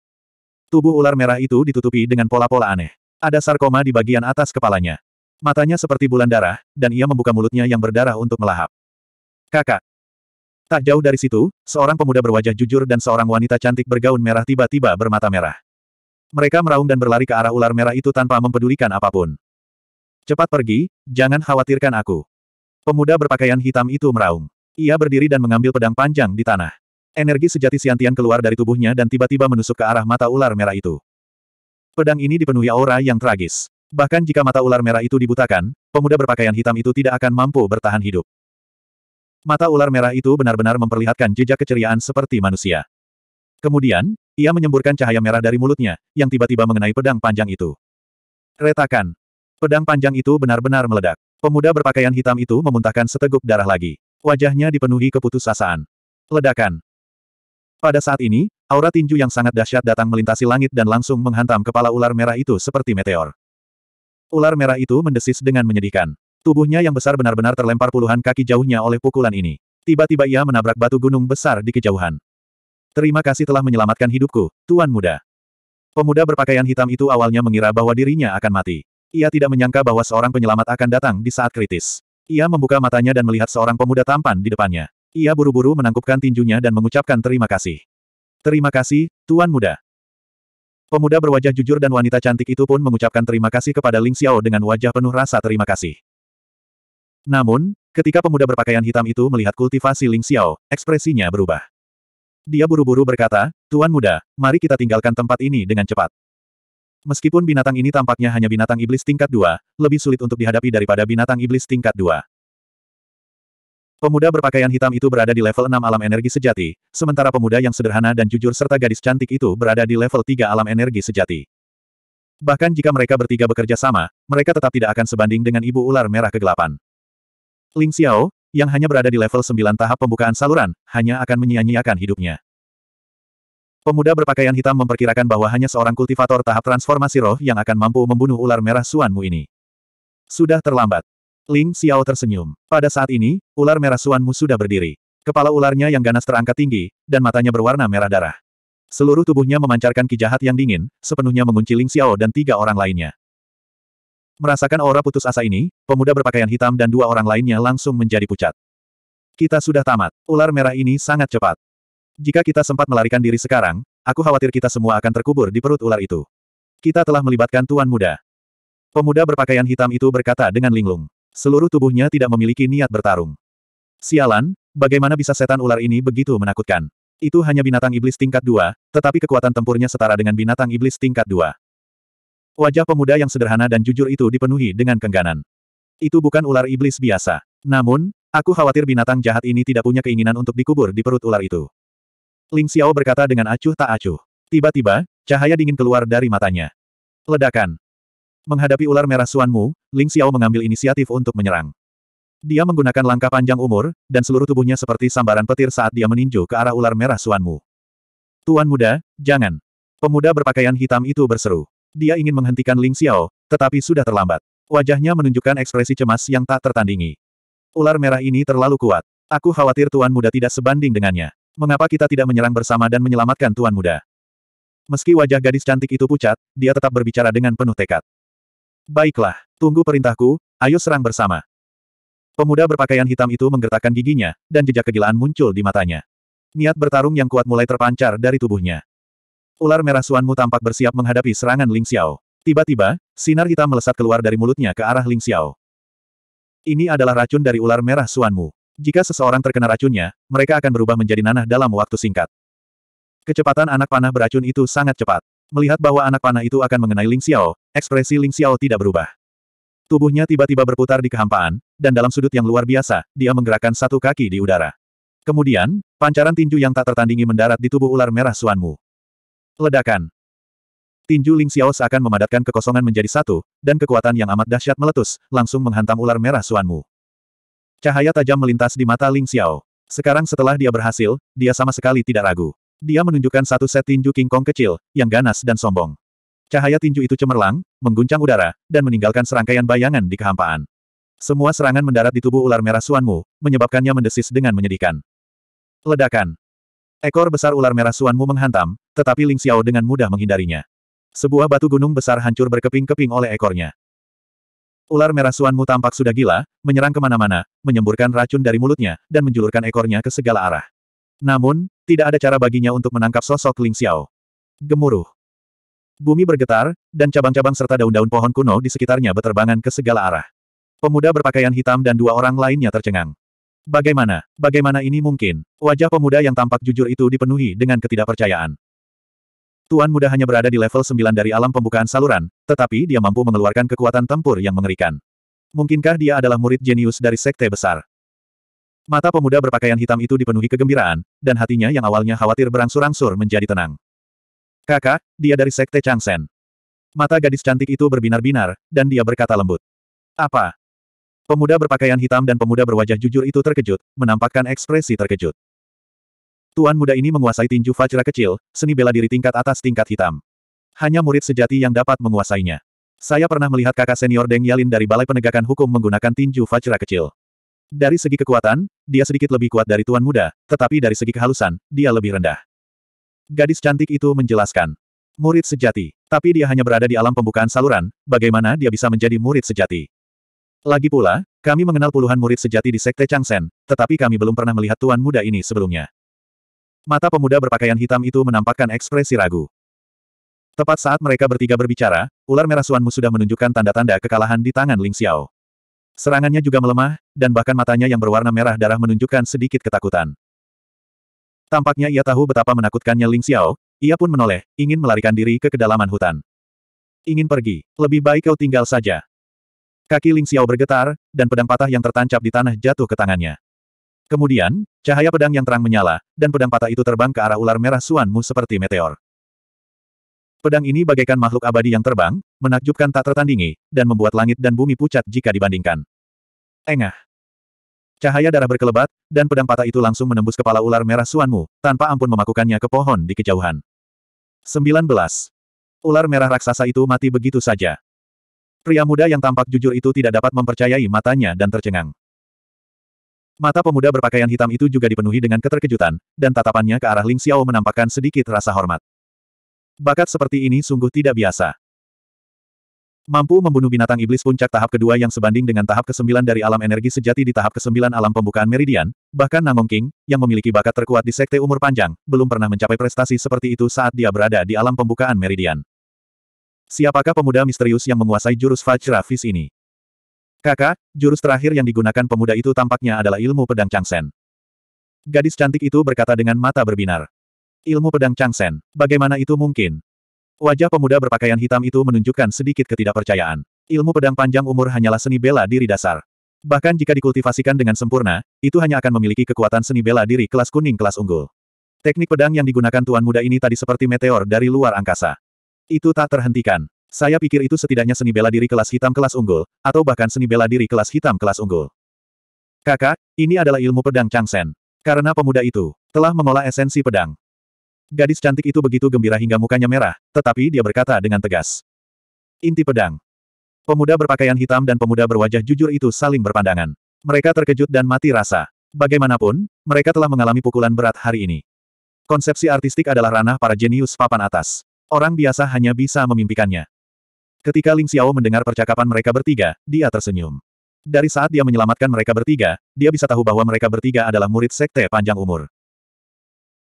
Tubuh ular merah itu ditutupi dengan pola-pola aneh. Ada sarkoma di bagian atas kepalanya. Matanya seperti bulan darah, dan ia membuka mulutnya yang berdarah untuk melahap. Kakak, Tak jauh dari situ, seorang pemuda berwajah jujur dan seorang wanita cantik bergaun merah tiba-tiba bermata merah. Mereka meraung dan berlari ke arah ular merah itu tanpa mempedulikan apapun. Cepat pergi, jangan khawatirkan aku. Pemuda berpakaian hitam itu meraung. Ia berdiri dan mengambil pedang panjang di tanah. Energi sejati Siantian keluar dari tubuhnya dan tiba-tiba menusuk ke arah mata ular merah itu. Pedang ini dipenuhi aura yang tragis. Bahkan jika mata ular merah itu dibutakan, pemuda berpakaian hitam itu tidak akan mampu bertahan hidup. Mata ular merah itu benar-benar memperlihatkan jejak keceriaan seperti manusia. Kemudian, ia menyemburkan cahaya merah dari mulutnya, yang tiba-tiba mengenai pedang panjang itu. Retakan. Pedang panjang itu benar-benar meledak. Pemuda berpakaian hitam itu memuntahkan seteguk darah lagi. Wajahnya dipenuhi keputusasaan. Ledakan. Pada saat ini, aura tinju yang sangat dahsyat datang melintasi langit dan langsung menghantam kepala ular merah itu seperti meteor. Ular merah itu mendesis dengan menyedihkan. Tubuhnya yang besar benar-benar terlempar puluhan kaki jauhnya oleh pukulan ini. Tiba-tiba ia menabrak batu gunung besar di kejauhan. Terima kasih telah menyelamatkan hidupku, Tuan Muda. Pemuda berpakaian hitam itu awalnya mengira bahwa dirinya akan mati. Ia tidak menyangka bahwa seorang penyelamat akan datang di saat kritis. Ia membuka matanya dan melihat seorang pemuda tampan di depannya. Ia buru-buru menangkupkan tinjunya dan mengucapkan terima kasih. Terima kasih, Tuan Muda. Pemuda berwajah jujur dan wanita cantik itu pun mengucapkan terima kasih kepada Ling Xiao dengan wajah penuh rasa terima kasih. Namun, ketika pemuda berpakaian hitam itu melihat kultivasi Ling Xiao, ekspresinya berubah. Dia buru-buru berkata, Tuan muda, mari kita tinggalkan tempat ini dengan cepat. Meskipun binatang ini tampaknya hanya binatang iblis tingkat dua, lebih sulit untuk dihadapi daripada binatang iblis tingkat dua. Pemuda berpakaian hitam itu berada di level 6 alam energi sejati, sementara pemuda yang sederhana dan jujur serta gadis cantik itu berada di level 3 alam energi sejati. Bahkan jika mereka bertiga bekerja sama, mereka tetap tidak akan sebanding dengan ibu ular merah kegelapan. Ling Xiao, yang hanya berada di level 9 tahap pembukaan saluran, hanya akan menyia-nyiakan hidupnya. Pemuda berpakaian hitam memperkirakan bahwa hanya seorang kultivator tahap transformasi roh yang akan mampu membunuh ular merah Suanmu ini. Sudah terlambat. Ling Xiao tersenyum. Pada saat ini, ular merah Suanmu sudah berdiri. Kepala ularnya yang ganas terangkat tinggi, dan matanya berwarna merah darah. Seluruh tubuhnya memancarkan kijahat yang dingin, sepenuhnya mengunci Ling Xiao dan tiga orang lainnya. Merasakan aura putus asa ini, pemuda berpakaian hitam dan dua orang lainnya langsung menjadi pucat. Kita sudah tamat. Ular merah ini sangat cepat. Jika kita sempat melarikan diri sekarang, aku khawatir kita semua akan terkubur di perut ular itu. Kita telah melibatkan tuan muda. Pemuda berpakaian hitam itu berkata dengan linglung. Seluruh tubuhnya tidak memiliki niat bertarung. Sialan, bagaimana bisa setan ular ini begitu menakutkan? Itu hanya binatang iblis tingkat dua, tetapi kekuatan tempurnya setara dengan binatang iblis tingkat dua. Wajah pemuda yang sederhana dan jujur itu dipenuhi dengan kengganan. Itu bukan ular iblis biasa. Namun, aku khawatir binatang jahat ini tidak punya keinginan untuk dikubur di perut ular itu. Ling Xiao berkata dengan acuh tak acuh. Tiba-tiba, cahaya dingin keluar dari matanya. Ledakan. Menghadapi ular merah suanmu, Ling Xiao mengambil inisiatif untuk menyerang. Dia menggunakan langkah panjang umur, dan seluruh tubuhnya seperti sambaran petir saat dia meninju ke arah ular merah suanmu. Tuan muda, jangan. Pemuda berpakaian hitam itu berseru. Dia ingin menghentikan Ling Xiao, tetapi sudah terlambat. Wajahnya menunjukkan ekspresi cemas yang tak tertandingi. Ular merah ini terlalu kuat. Aku khawatir Tuan Muda tidak sebanding dengannya. Mengapa kita tidak menyerang bersama dan menyelamatkan Tuan Muda? Meski wajah gadis cantik itu pucat, dia tetap berbicara dengan penuh tekad. Baiklah, tunggu perintahku, ayo serang bersama. Pemuda berpakaian hitam itu menggertakkan giginya, dan jejak kegilaan muncul di matanya. Niat bertarung yang kuat mulai terpancar dari tubuhnya. Ular merah suanmu tampak bersiap menghadapi serangan Ling Xiao. Tiba-tiba, sinar hitam melesat keluar dari mulutnya ke arah Ling Xiao. Ini adalah racun dari ular merah suanmu. Jika seseorang terkena racunnya, mereka akan berubah menjadi nanah dalam waktu singkat. Kecepatan anak panah beracun itu sangat cepat. Melihat bahwa anak panah itu akan mengenai Ling Xiao, ekspresi Ling Xiao tidak berubah. Tubuhnya tiba-tiba berputar di kehampaan, dan dalam sudut yang luar biasa, dia menggerakkan satu kaki di udara. Kemudian, pancaran tinju yang tak tertandingi mendarat di tubuh ular merah suanmu. Ledakan. Tinju Ling Xiao seakan memadatkan kekosongan menjadi satu, dan kekuatan yang amat dahsyat meletus, langsung menghantam ular merah Suanmu. Cahaya tajam melintas di mata Ling Xiao. Sekarang setelah dia berhasil, dia sama sekali tidak ragu. Dia menunjukkan satu set tinju King Kong kecil, yang ganas dan sombong. Cahaya tinju itu cemerlang, mengguncang udara, dan meninggalkan serangkaian bayangan di kehampaan. Semua serangan mendarat di tubuh ular merah Suanmu, menyebabkannya mendesis dengan menyedihkan. Ledakan. Ekor besar ular merah Suanmu menghantam, tetapi Ling Xiao dengan mudah menghindarinya. Sebuah batu gunung besar hancur berkeping-keping oleh ekornya. Ular merah Suanmu tampak sudah gila, menyerang kemana-mana, menyemburkan racun dari mulutnya, dan menjulurkan ekornya ke segala arah. Namun, tidak ada cara baginya untuk menangkap sosok Ling Xiao. Gemuruh. Bumi bergetar, dan cabang-cabang serta daun-daun pohon kuno di sekitarnya berterbangan ke segala arah. Pemuda berpakaian hitam dan dua orang lainnya tercengang. Bagaimana? Bagaimana ini mungkin? Wajah pemuda yang tampak jujur itu dipenuhi dengan ketidakpercayaan. Tuan muda hanya berada di level 9 dari alam pembukaan saluran, tetapi dia mampu mengeluarkan kekuatan tempur yang mengerikan. Mungkinkah dia adalah murid jenius dari sekte besar? Mata pemuda berpakaian hitam itu dipenuhi kegembiraan, dan hatinya yang awalnya khawatir berangsur-angsur menjadi tenang. Kakak, dia dari sekte Changsen. Mata gadis cantik itu berbinar-binar, dan dia berkata lembut. Apa? Pemuda berpakaian hitam dan pemuda berwajah jujur itu terkejut, menampakkan ekspresi terkejut. Tuan muda ini menguasai tinju fajra kecil, seni bela diri tingkat atas tingkat hitam. Hanya murid sejati yang dapat menguasainya. Saya pernah melihat kakak senior Deng Yalin dari Balai Penegakan Hukum menggunakan tinju fajra kecil. Dari segi kekuatan, dia sedikit lebih kuat dari tuan muda, tetapi dari segi kehalusan, dia lebih rendah. Gadis cantik itu menjelaskan. Murid sejati. Tapi dia hanya berada di alam pembukaan saluran, bagaimana dia bisa menjadi murid sejati? Lagi pula, kami mengenal puluhan murid sejati di Sekte Changsen, tetapi kami belum pernah melihat tuan muda ini sebelumnya. Mata pemuda berpakaian hitam itu menampakkan ekspresi ragu. Tepat saat mereka bertiga berbicara, ular merah Suanmu sudah menunjukkan tanda-tanda kekalahan di tangan Ling Xiao. Serangannya juga melemah, dan bahkan matanya yang berwarna merah darah menunjukkan sedikit ketakutan. Tampaknya ia tahu betapa menakutkannya Ling Xiao, ia pun menoleh, ingin melarikan diri ke kedalaman hutan. Ingin pergi, lebih baik kau tinggal saja. Kaki Ling Xiao bergetar, dan pedang patah yang tertancap di tanah jatuh ke tangannya. Kemudian, cahaya pedang yang terang menyala, dan pedang patah itu terbang ke arah ular merah Suanmu seperti meteor. Pedang ini bagaikan makhluk abadi yang terbang, menakjubkan tak tertandingi, dan membuat langit dan bumi pucat jika dibandingkan. Engah. Cahaya darah berkelebat, dan pedang patah itu langsung menembus kepala ular merah Suanmu, tanpa ampun memakukannya ke pohon di kejauhan. 19. Ular merah raksasa itu mati begitu saja. Pria muda yang tampak jujur itu tidak dapat mempercayai matanya dan tercengang. Mata pemuda berpakaian hitam itu juga dipenuhi dengan keterkejutan, dan tatapannya ke arah Ling Xiao menampakkan sedikit rasa hormat. Bakat seperti ini sungguh tidak biasa. Mampu membunuh binatang iblis puncak tahap kedua yang sebanding dengan tahap ke-9 dari alam energi sejati di tahap ke-9 alam pembukaan meridian, bahkan Namong King, yang memiliki bakat terkuat di sekte umur panjang, belum pernah mencapai prestasi seperti itu saat dia berada di alam pembukaan meridian. Siapakah pemuda misterius yang menguasai jurus Fajra Fis ini? Kakak, jurus terakhir yang digunakan pemuda itu tampaknya adalah ilmu pedang Changsen. Gadis cantik itu berkata dengan mata berbinar. Ilmu pedang Changsen, bagaimana itu mungkin? Wajah pemuda berpakaian hitam itu menunjukkan sedikit ketidakpercayaan. Ilmu pedang panjang umur hanyalah seni bela diri dasar. Bahkan jika dikultivasikan dengan sempurna, itu hanya akan memiliki kekuatan seni bela diri kelas kuning kelas unggul. Teknik pedang yang digunakan tuan muda ini tadi seperti meteor dari luar angkasa. Itu tak terhentikan. Saya pikir itu setidaknya seni bela diri kelas hitam kelas unggul, atau bahkan seni bela diri kelas hitam kelas unggul. Kakak, ini adalah ilmu pedang Changsen. Karena pemuda itu telah mengolah esensi pedang. Gadis cantik itu begitu gembira hingga mukanya merah, tetapi dia berkata dengan tegas. Inti pedang. Pemuda berpakaian hitam dan pemuda berwajah jujur itu saling berpandangan. Mereka terkejut dan mati rasa. Bagaimanapun, mereka telah mengalami pukulan berat hari ini. Konsepsi artistik adalah ranah para jenius papan atas. Orang biasa hanya bisa memimpikannya. Ketika Ling Xiao mendengar percakapan mereka bertiga, dia tersenyum. Dari saat dia menyelamatkan mereka bertiga, dia bisa tahu bahwa mereka bertiga adalah murid sekte panjang umur.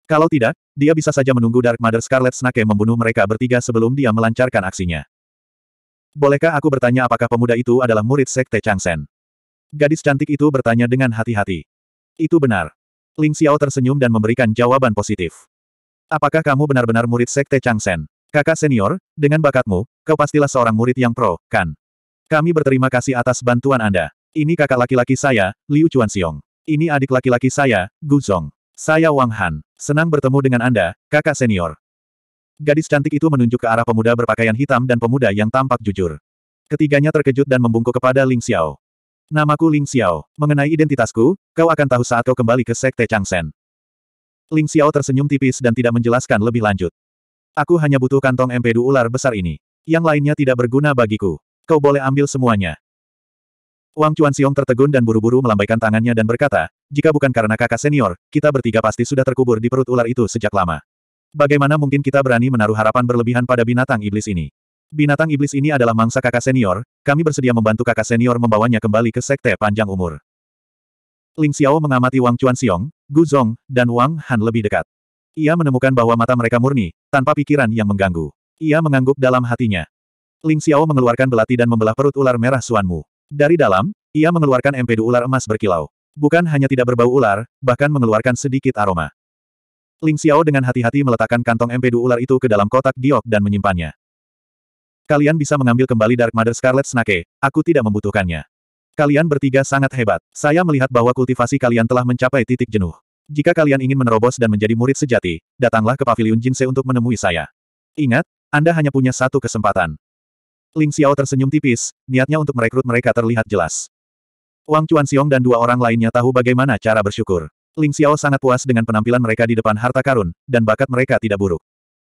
Kalau tidak, dia bisa saja menunggu Dark Mother Scarlet Snake membunuh mereka bertiga sebelum dia melancarkan aksinya. Bolehkah aku bertanya apakah pemuda itu adalah murid sekte Changsen? Gadis cantik itu bertanya dengan hati-hati. Itu benar. Ling Xiao tersenyum dan memberikan jawaban positif. Apakah kamu benar-benar murid Sekte Changsen? Kakak senior, dengan bakatmu, kau pastilah seorang murid yang pro, kan? Kami berterima kasih atas bantuan Anda. Ini kakak laki-laki saya, Liu Chuanxiong. Ini adik laki-laki saya, Gu Zong. Saya Wang Han. Senang bertemu dengan Anda, kakak senior. Gadis cantik itu menunjuk ke arah pemuda berpakaian hitam dan pemuda yang tampak jujur. Ketiganya terkejut dan membungkuk kepada Ling Xiao. Namaku Ling Xiao. Mengenai identitasku, kau akan tahu saat kau kembali ke Sekte Changsen. Ling Xiao tersenyum tipis dan tidak menjelaskan lebih lanjut. Aku hanya butuh kantong empedu ular besar ini. Yang lainnya tidak berguna bagiku. Kau boleh ambil semuanya. Wang Chuan Xiong tertegun dan buru-buru melambaikan tangannya dan berkata, jika bukan karena kakak senior, kita bertiga pasti sudah terkubur di perut ular itu sejak lama. Bagaimana mungkin kita berani menaruh harapan berlebihan pada binatang iblis ini? Binatang iblis ini adalah mangsa kakak senior, kami bersedia membantu kakak senior membawanya kembali ke sekte panjang umur. Ling Xiao mengamati Wang Chuan Xiong, Gu Zong, dan Wang Han lebih dekat. Ia menemukan bahwa mata mereka murni, tanpa pikiran yang mengganggu. Ia mengangguk dalam hatinya. Ling Xiao mengeluarkan belati dan membelah perut ular merah Suanmu. Dari dalam, ia mengeluarkan empedu ular emas berkilau. Bukan hanya tidak berbau ular, bahkan mengeluarkan sedikit aroma. Ling Xiao dengan hati-hati meletakkan kantong empedu ular itu ke dalam kotak diok dan menyimpannya. Kalian bisa mengambil kembali Dark Mother Scarlet Snake, aku tidak membutuhkannya. Kalian bertiga sangat hebat. Saya melihat bahwa kultivasi kalian telah mencapai titik jenuh. Jika kalian ingin menerobos dan menjadi murid sejati, datanglah ke Paviliun Jinse untuk menemui saya. Ingat, Anda hanya punya satu kesempatan. Ling Xiao tersenyum tipis, niatnya untuk merekrut mereka terlihat jelas. Wang Xiong dan dua orang lainnya tahu bagaimana cara bersyukur. Ling Xiao sangat puas dengan penampilan mereka di depan harta karun, dan bakat mereka tidak buruk.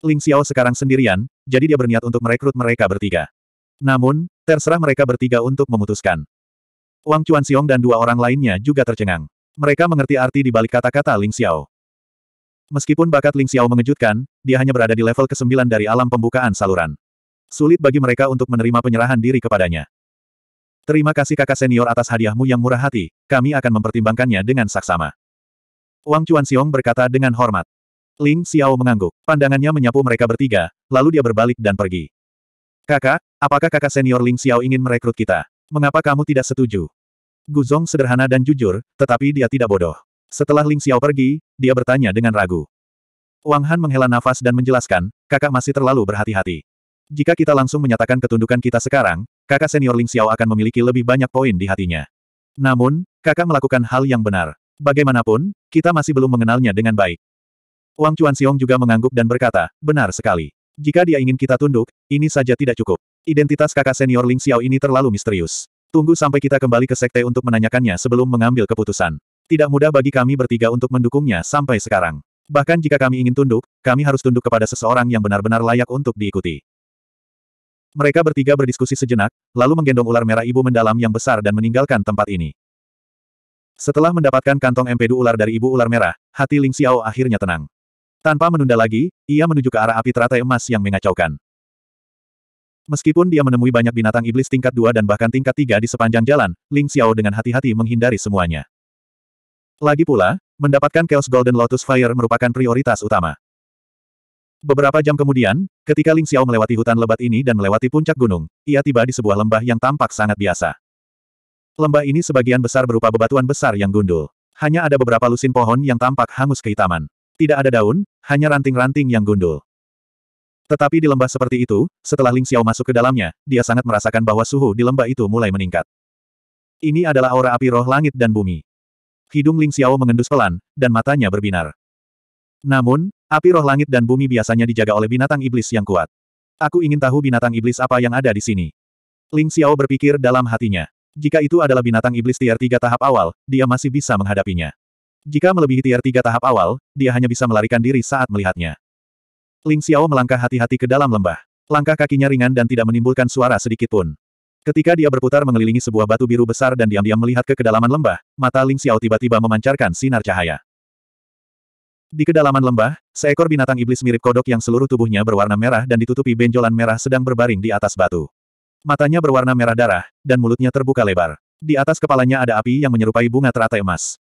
Ling Xiao sekarang sendirian, jadi dia berniat untuk merekrut mereka bertiga. Namun, terserah mereka bertiga untuk memutuskan. Wang Xiong dan dua orang lainnya juga tercengang. Mereka mengerti arti di balik kata-kata Ling Xiao. Meskipun bakat Ling Xiao mengejutkan, dia hanya berada di level ke-9 dari alam pembukaan saluran. Sulit bagi mereka untuk menerima penyerahan diri kepadanya. Terima kasih kakak senior atas hadiahmu yang murah hati, kami akan mempertimbangkannya dengan saksama. Wang Xiong berkata dengan hormat. Ling Xiao mengangguk, pandangannya menyapu mereka bertiga, lalu dia berbalik dan pergi. Kakak, apakah kakak senior Ling Xiao ingin merekrut kita? Mengapa kamu tidak setuju? Gu Guzong sederhana dan jujur, tetapi dia tidak bodoh. Setelah Ling Xiao pergi, dia bertanya dengan ragu. Wang Han menghela nafas dan menjelaskan, kakak masih terlalu berhati-hati. Jika kita langsung menyatakan ketundukan kita sekarang, kakak senior Ling Xiao akan memiliki lebih banyak poin di hatinya. Namun, kakak melakukan hal yang benar. Bagaimanapun, kita masih belum mengenalnya dengan baik. Wang Xiong juga mengangguk dan berkata, benar sekali. Jika dia ingin kita tunduk, ini saja tidak cukup. Identitas kakak senior Ling Xiao ini terlalu misterius. Tunggu sampai kita kembali ke sekte untuk menanyakannya sebelum mengambil keputusan. Tidak mudah bagi kami bertiga untuk mendukungnya sampai sekarang. Bahkan jika kami ingin tunduk, kami harus tunduk kepada seseorang yang benar-benar layak untuk diikuti. Mereka bertiga berdiskusi sejenak, lalu menggendong ular merah ibu mendalam yang besar dan meninggalkan tempat ini. Setelah mendapatkan kantong empedu ular dari ibu ular merah, hati Ling Xiao akhirnya tenang. Tanpa menunda lagi, ia menuju ke arah api teratai emas yang mengacaukan. Meskipun dia menemui banyak binatang iblis tingkat dua dan bahkan tingkat tiga di sepanjang jalan, Ling Xiao dengan hati-hati menghindari semuanya. Lagi pula, mendapatkan Chaos Golden Lotus Fire merupakan prioritas utama. Beberapa jam kemudian, ketika Ling Xiao melewati hutan lebat ini dan melewati puncak gunung, ia tiba di sebuah lembah yang tampak sangat biasa. Lembah ini sebagian besar berupa bebatuan besar yang gundul. Hanya ada beberapa lusin pohon yang tampak hangus kehitaman. Tidak ada daun, hanya ranting-ranting yang gundul. Tetapi di lembah seperti itu, setelah Ling Xiao masuk ke dalamnya, dia sangat merasakan bahwa suhu di lembah itu mulai meningkat. Ini adalah aura api roh langit dan bumi. Hidung Ling Xiao mengendus pelan, dan matanya berbinar. Namun, api roh langit dan bumi biasanya dijaga oleh binatang iblis yang kuat. Aku ingin tahu binatang iblis apa yang ada di sini. Ling Xiao berpikir dalam hatinya. Jika itu adalah binatang iblis tier 3 tahap awal, dia masih bisa menghadapinya. Jika melebihi tier 3 tahap awal, dia hanya bisa melarikan diri saat melihatnya. Ling Xiao melangkah hati-hati ke dalam lembah. Langkah kakinya ringan dan tidak menimbulkan suara sedikit pun. Ketika dia berputar mengelilingi sebuah batu biru besar dan diam-diam melihat ke kedalaman lembah, mata Ling Xiao tiba-tiba memancarkan sinar cahaya. Di kedalaman lembah, seekor binatang iblis mirip kodok yang seluruh tubuhnya berwarna merah dan ditutupi benjolan merah sedang berbaring di atas batu. Matanya berwarna merah darah, dan mulutnya terbuka lebar. Di atas kepalanya ada api yang menyerupai bunga teratai emas.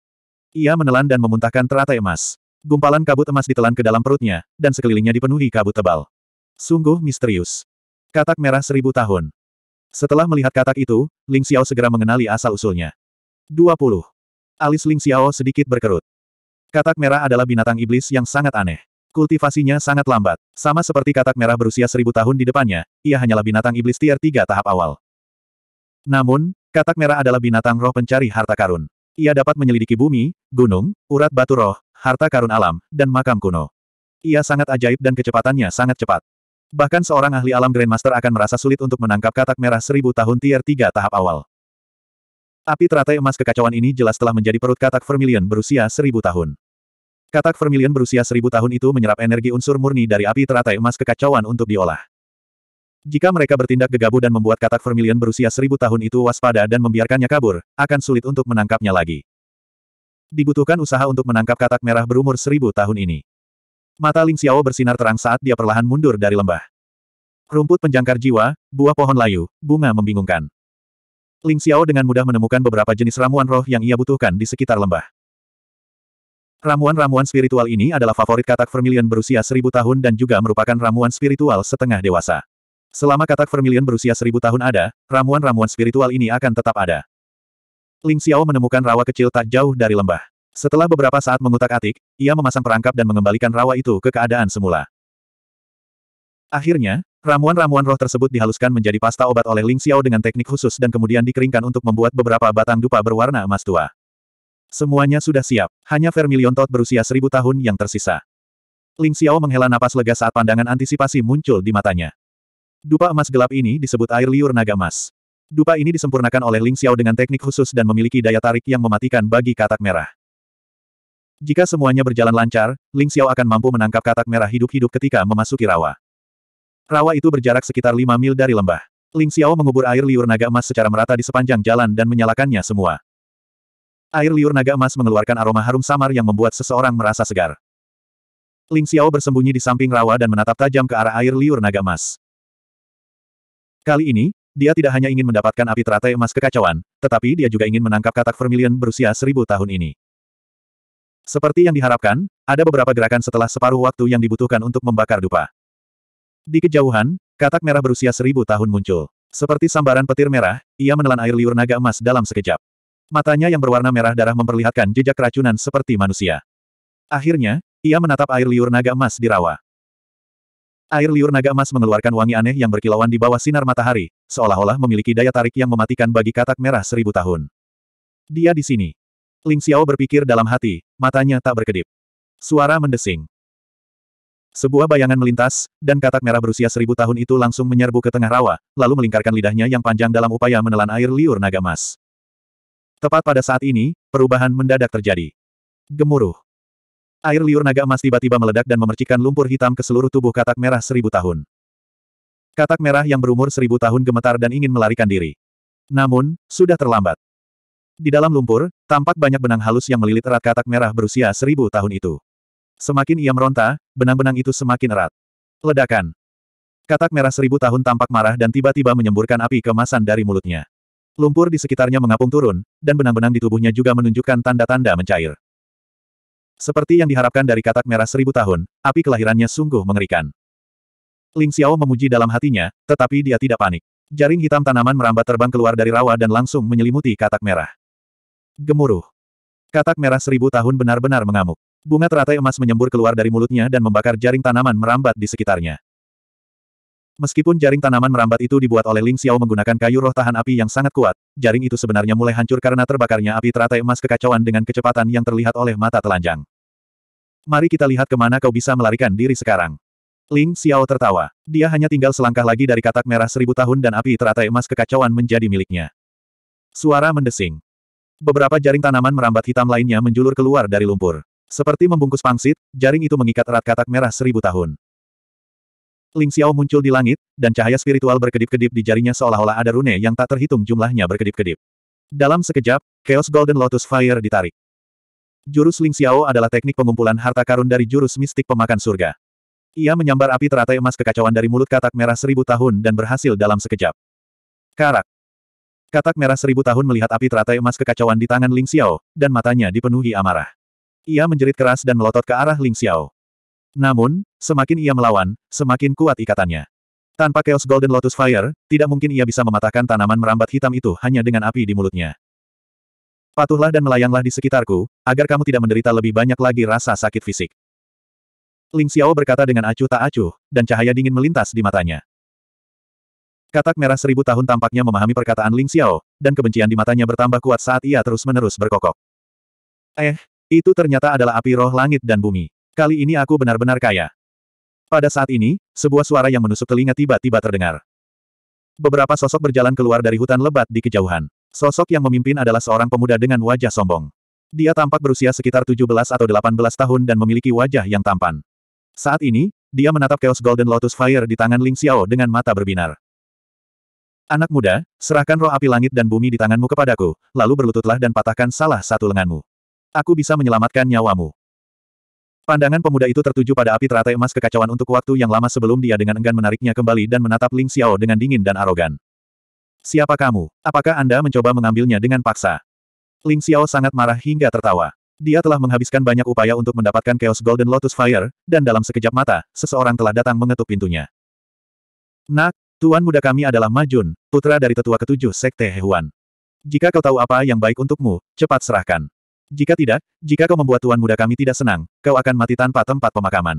Ia menelan dan memuntahkan teratai emas. Gumpalan kabut emas ditelan ke dalam perutnya, dan sekelilingnya dipenuhi kabut tebal. Sungguh misterius. Katak merah seribu tahun. Setelah melihat katak itu, Ling Xiao segera mengenali asal-usulnya. 20. Alis Ling Xiao sedikit berkerut. Katak merah adalah binatang iblis yang sangat aneh. Kultivasinya sangat lambat. Sama seperti katak merah berusia seribu tahun di depannya, ia hanyalah binatang iblis tier 3 tahap awal. Namun, katak merah adalah binatang roh pencari harta karun. Ia dapat menyelidiki bumi, gunung, urat batu roh, harta karun alam, dan makam kuno. Ia sangat ajaib dan kecepatannya sangat cepat. Bahkan seorang ahli alam Grandmaster akan merasa sulit untuk menangkap katak merah seribu tahun tier 3 tahap awal. Api teratai emas kekacauan ini jelas telah menjadi perut katak vermilion berusia seribu tahun. Katak vermilion berusia seribu tahun itu menyerap energi unsur murni dari api teratai emas kekacauan untuk diolah. Jika mereka bertindak gegabah dan membuat katak vermilion berusia seribu tahun itu waspada dan membiarkannya kabur, akan sulit untuk menangkapnya lagi. Dibutuhkan usaha untuk menangkap katak merah berumur seribu tahun ini. Mata Ling Xiao bersinar terang saat dia perlahan mundur dari lembah. Rumput penjangkar jiwa, buah pohon layu, bunga membingungkan. Ling Xiao dengan mudah menemukan beberapa jenis ramuan roh yang ia butuhkan di sekitar lembah. Ramuan-ramuan spiritual ini adalah favorit katak vermilion berusia seribu tahun dan juga merupakan ramuan spiritual setengah dewasa. Selama katak vermilion berusia seribu tahun ada, ramuan-ramuan spiritual ini akan tetap ada. Ling Xiao menemukan rawa kecil tak jauh dari lembah. Setelah beberapa saat mengutak-atik, ia memasang perangkap dan mengembalikan rawa itu ke keadaan semula. Akhirnya, ramuan-ramuan roh tersebut dihaluskan menjadi pasta obat oleh Ling Xiao dengan teknik khusus dan kemudian dikeringkan untuk membuat beberapa batang dupa berwarna emas tua. Semuanya sudah siap, hanya Vermilion Tot berusia seribu tahun yang tersisa. Ling Xiao menghela napas lega saat pandangan antisipasi muncul di matanya. Dupa emas gelap ini disebut air liur naga emas. Dupa ini disempurnakan oleh Ling Xiao dengan teknik khusus dan memiliki daya tarik yang mematikan bagi katak merah. Jika semuanya berjalan lancar, Ling Xiao akan mampu menangkap katak merah hidup-hidup ketika memasuki rawa. Rawa itu berjarak sekitar 5 mil dari lembah. Ling Xiao mengubur air liur naga emas secara merata di sepanjang jalan dan menyalakannya semua. Air liur naga emas mengeluarkan aroma harum samar yang membuat seseorang merasa segar. Ling Xiao bersembunyi di samping rawa dan menatap tajam ke arah air liur naga emas. Kali ini, dia tidak hanya ingin mendapatkan api teratai emas kekacauan, tetapi dia juga ingin menangkap katak vermilion berusia seribu tahun ini. Seperti yang diharapkan, ada beberapa gerakan setelah separuh waktu yang dibutuhkan untuk membakar dupa. Di kejauhan, katak merah berusia seribu tahun muncul. Seperti sambaran petir merah, ia menelan air liur naga emas dalam sekejap. Matanya yang berwarna merah darah memperlihatkan jejak keracunan seperti manusia. Akhirnya, ia menatap air liur naga emas di rawa. Air liur naga emas mengeluarkan wangi aneh yang berkilauan di bawah sinar matahari, seolah-olah memiliki daya tarik yang mematikan bagi katak merah seribu tahun. Dia di sini. Ling Xiao berpikir dalam hati, matanya tak berkedip. Suara mendesing. Sebuah bayangan melintas, dan katak merah berusia seribu tahun itu langsung menyerbu ke tengah rawa, lalu melingkarkan lidahnya yang panjang dalam upaya menelan air liur naga emas. Tepat pada saat ini, perubahan mendadak terjadi. Gemuruh. Air liur naga emas tiba-tiba meledak dan memercikan lumpur hitam ke seluruh tubuh katak merah seribu tahun. Katak merah yang berumur seribu tahun gemetar dan ingin melarikan diri. Namun, sudah terlambat. Di dalam lumpur, tampak banyak benang halus yang melilit erat katak merah berusia seribu tahun itu. Semakin ia meronta, benang-benang itu semakin erat. Ledakan. Katak merah seribu tahun tampak marah dan tiba-tiba menyemburkan api kemasan dari mulutnya. Lumpur di sekitarnya mengapung turun, dan benang-benang di tubuhnya juga menunjukkan tanda-tanda mencair. Seperti yang diharapkan dari katak merah seribu tahun, api kelahirannya sungguh mengerikan. Ling Xiao memuji dalam hatinya, tetapi dia tidak panik. Jaring hitam tanaman merambat terbang keluar dari rawa dan langsung menyelimuti katak merah. Gemuruh. Katak merah seribu tahun benar-benar mengamuk. Bunga teratai emas menyembur keluar dari mulutnya dan membakar jaring tanaman merambat di sekitarnya. Meskipun jaring tanaman merambat itu dibuat oleh Ling Xiao menggunakan kayu roh tahan api yang sangat kuat, jaring itu sebenarnya mulai hancur karena terbakarnya api teratai emas kekacauan dengan kecepatan yang terlihat oleh mata telanjang. Mari kita lihat kemana kau bisa melarikan diri sekarang. Ling Xiao tertawa. Dia hanya tinggal selangkah lagi dari katak merah seribu tahun dan api teratai emas kekacauan menjadi miliknya. Suara mendesing. Beberapa jaring tanaman merambat hitam lainnya menjulur keluar dari lumpur. Seperti membungkus pangsit, jaring itu mengikat erat katak merah seribu tahun. Ling Xiao muncul di langit, dan cahaya spiritual berkedip-kedip di jarinya seolah-olah ada rune yang tak terhitung jumlahnya berkedip-kedip. Dalam sekejap, Chaos Golden Lotus Fire ditarik. Jurus Ling Xiao adalah teknik pengumpulan harta karun dari jurus mistik pemakan surga. Ia menyambar api teratai emas kekacauan dari mulut katak merah seribu tahun dan berhasil dalam sekejap. Karak. Katak merah seribu tahun melihat api teratai emas kekacauan di tangan Ling Xiao, dan matanya dipenuhi amarah. Ia menjerit keras dan melotot ke arah Ling Xiao. Namun, semakin ia melawan, semakin kuat ikatannya. Tanpa Chaos Golden Lotus Fire, tidak mungkin ia bisa mematahkan tanaman merambat hitam itu hanya dengan api di mulutnya. Patuhlah dan melayanglah di sekitarku, agar kamu tidak menderita lebih banyak lagi rasa sakit fisik. Ling Xiao berkata dengan acuh tak acuh, dan cahaya dingin melintas di matanya. Katak merah seribu tahun tampaknya memahami perkataan Ling Xiao, dan kebencian di matanya bertambah kuat saat ia terus-menerus berkokok. Eh, itu ternyata adalah api roh langit dan bumi. Kali ini aku benar-benar kaya. Pada saat ini, sebuah suara yang menusuk telinga tiba-tiba terdengar. Beberapa sosok berjalan keluar dari hutan lebat di kejauhan. Sosok yang memimpin adalah seorang pemuda dengan wajah sombong. Dia tampak berusia sekitar 17 atau 18 tahun dan memiliki wajah yang tampan. Saat ini, dia menatap Chaos Golden Lotus Fire di tangan Ling Xiao dengan mata berbinar. Anak muda, serahkan roh api langit dan bumi di tanganmu kepadaku, lalu berlututlah dan patahkan salah satu lenganmu. Aku bisa menyelamatkan nyawamu. Pandangan pemuda itu tertuju pada api teratai emas kekacauan untuk waktu yang lama sebelum dia dengan enggan menariknya kembali dan menatap Ling Xiao dengan dingin dan arogan. Siapa kamu? Apakah Anda mencoba mengambilnya dengan paksa? Ling Xiao sangat marah hingga tertawa. Dia telah menghabiskan banyak upaya untuk mendapatkan Chaos Golden Lotus Fire, dan dalam sekejap mata, seseorang telah datang mengetuk pintunya. Nak, tuan muda kami adalah Majun, putra dari tetua ketujuh Sekte Hewan. Jika kau tahu apa yang baik untukmu, cepat serahkan. Jika tidak, jika kau membuat tuan muda kami tidak senang, kau akan mati tanpa tempat pemakaman.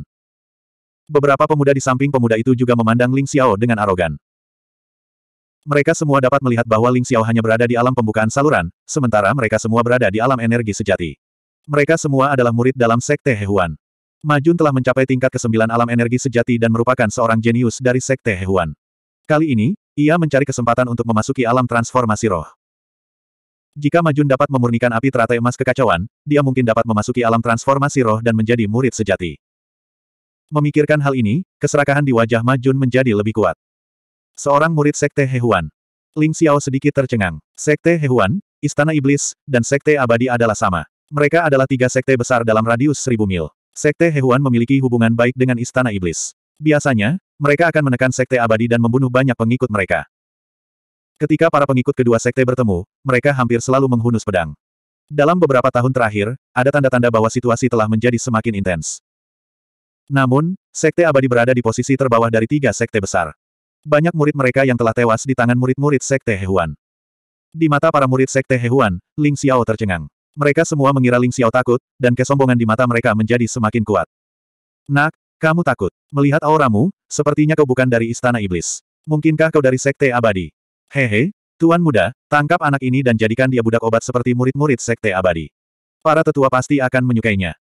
Beberapa pemuda di samping pemuda itu juga memandang Ling Xiao dengan arogan. Mereka semua dapat melihat bahwa Ling Xiao hanya berada di alam pembukaan saluran, sementara mereka semua berada di alam energi sejati. Mereka semua adalah murid dalam Sekte Hewan. Majun telah mencapai tingkat ke kesembilan alam energi sejati dan merupakan seorang jenius dari Sekte Hewan. Kali ini, ia mencari kesempatan untuk memasuki alam transformasi roh. Jika Majun dapat memurnikan api teratai emas kekacauan, dia mungkin dapat memasuki alam transformasi roh dan menjadi murid sejati. Memikirkan hal ini, keserakahan di wajah Majun menjadi lebih kuat. Seorang murid Sekte Hehuan. Ling Xiao sedikit tercengang. Sekte Hehuan, Istana Iblis, dan Sekte Abadi adalah sama. Mereka adalah tiga sekte besar dalam radius seribu mil. Sekte Hehuan memiliki hubungan baik dengan Istana Iblis. Biasanya, mereka akan menekan Sekte Abadi dan membunuh banyak pengikut mereka. Ketika para pengikut kedua sekte bertemu, mereka hampir selalu menghunus pedang. Dalam beberapa tahun terakhir, ada tanda-tanda bahwa situasi telah menjadi semakin intens. Namun, Sekte Abadi berada di posisi terbawah dari tiga sekte besar. Banyak murid mereka yang telah tewas di tangan murid-murid Sekte Hewan. Di mata para murid Sekte Hewan, Ling Xiao tercengang. Mereka semua mengira Ling Xiao takut, dan kesombongan di mata mereka menjadi semakin kuat. Nak, kamu takut. Melihat auramu, sepertinya kau bukan dari Istana Iblis. Mungkinkah kau dari Sekte Abadi? Hehe, Tuan muda, tangkap anak ini dan jadikan dia budak obat seperti murid-murid Sekte Abadi. Para tetua pasti akan menyukainya.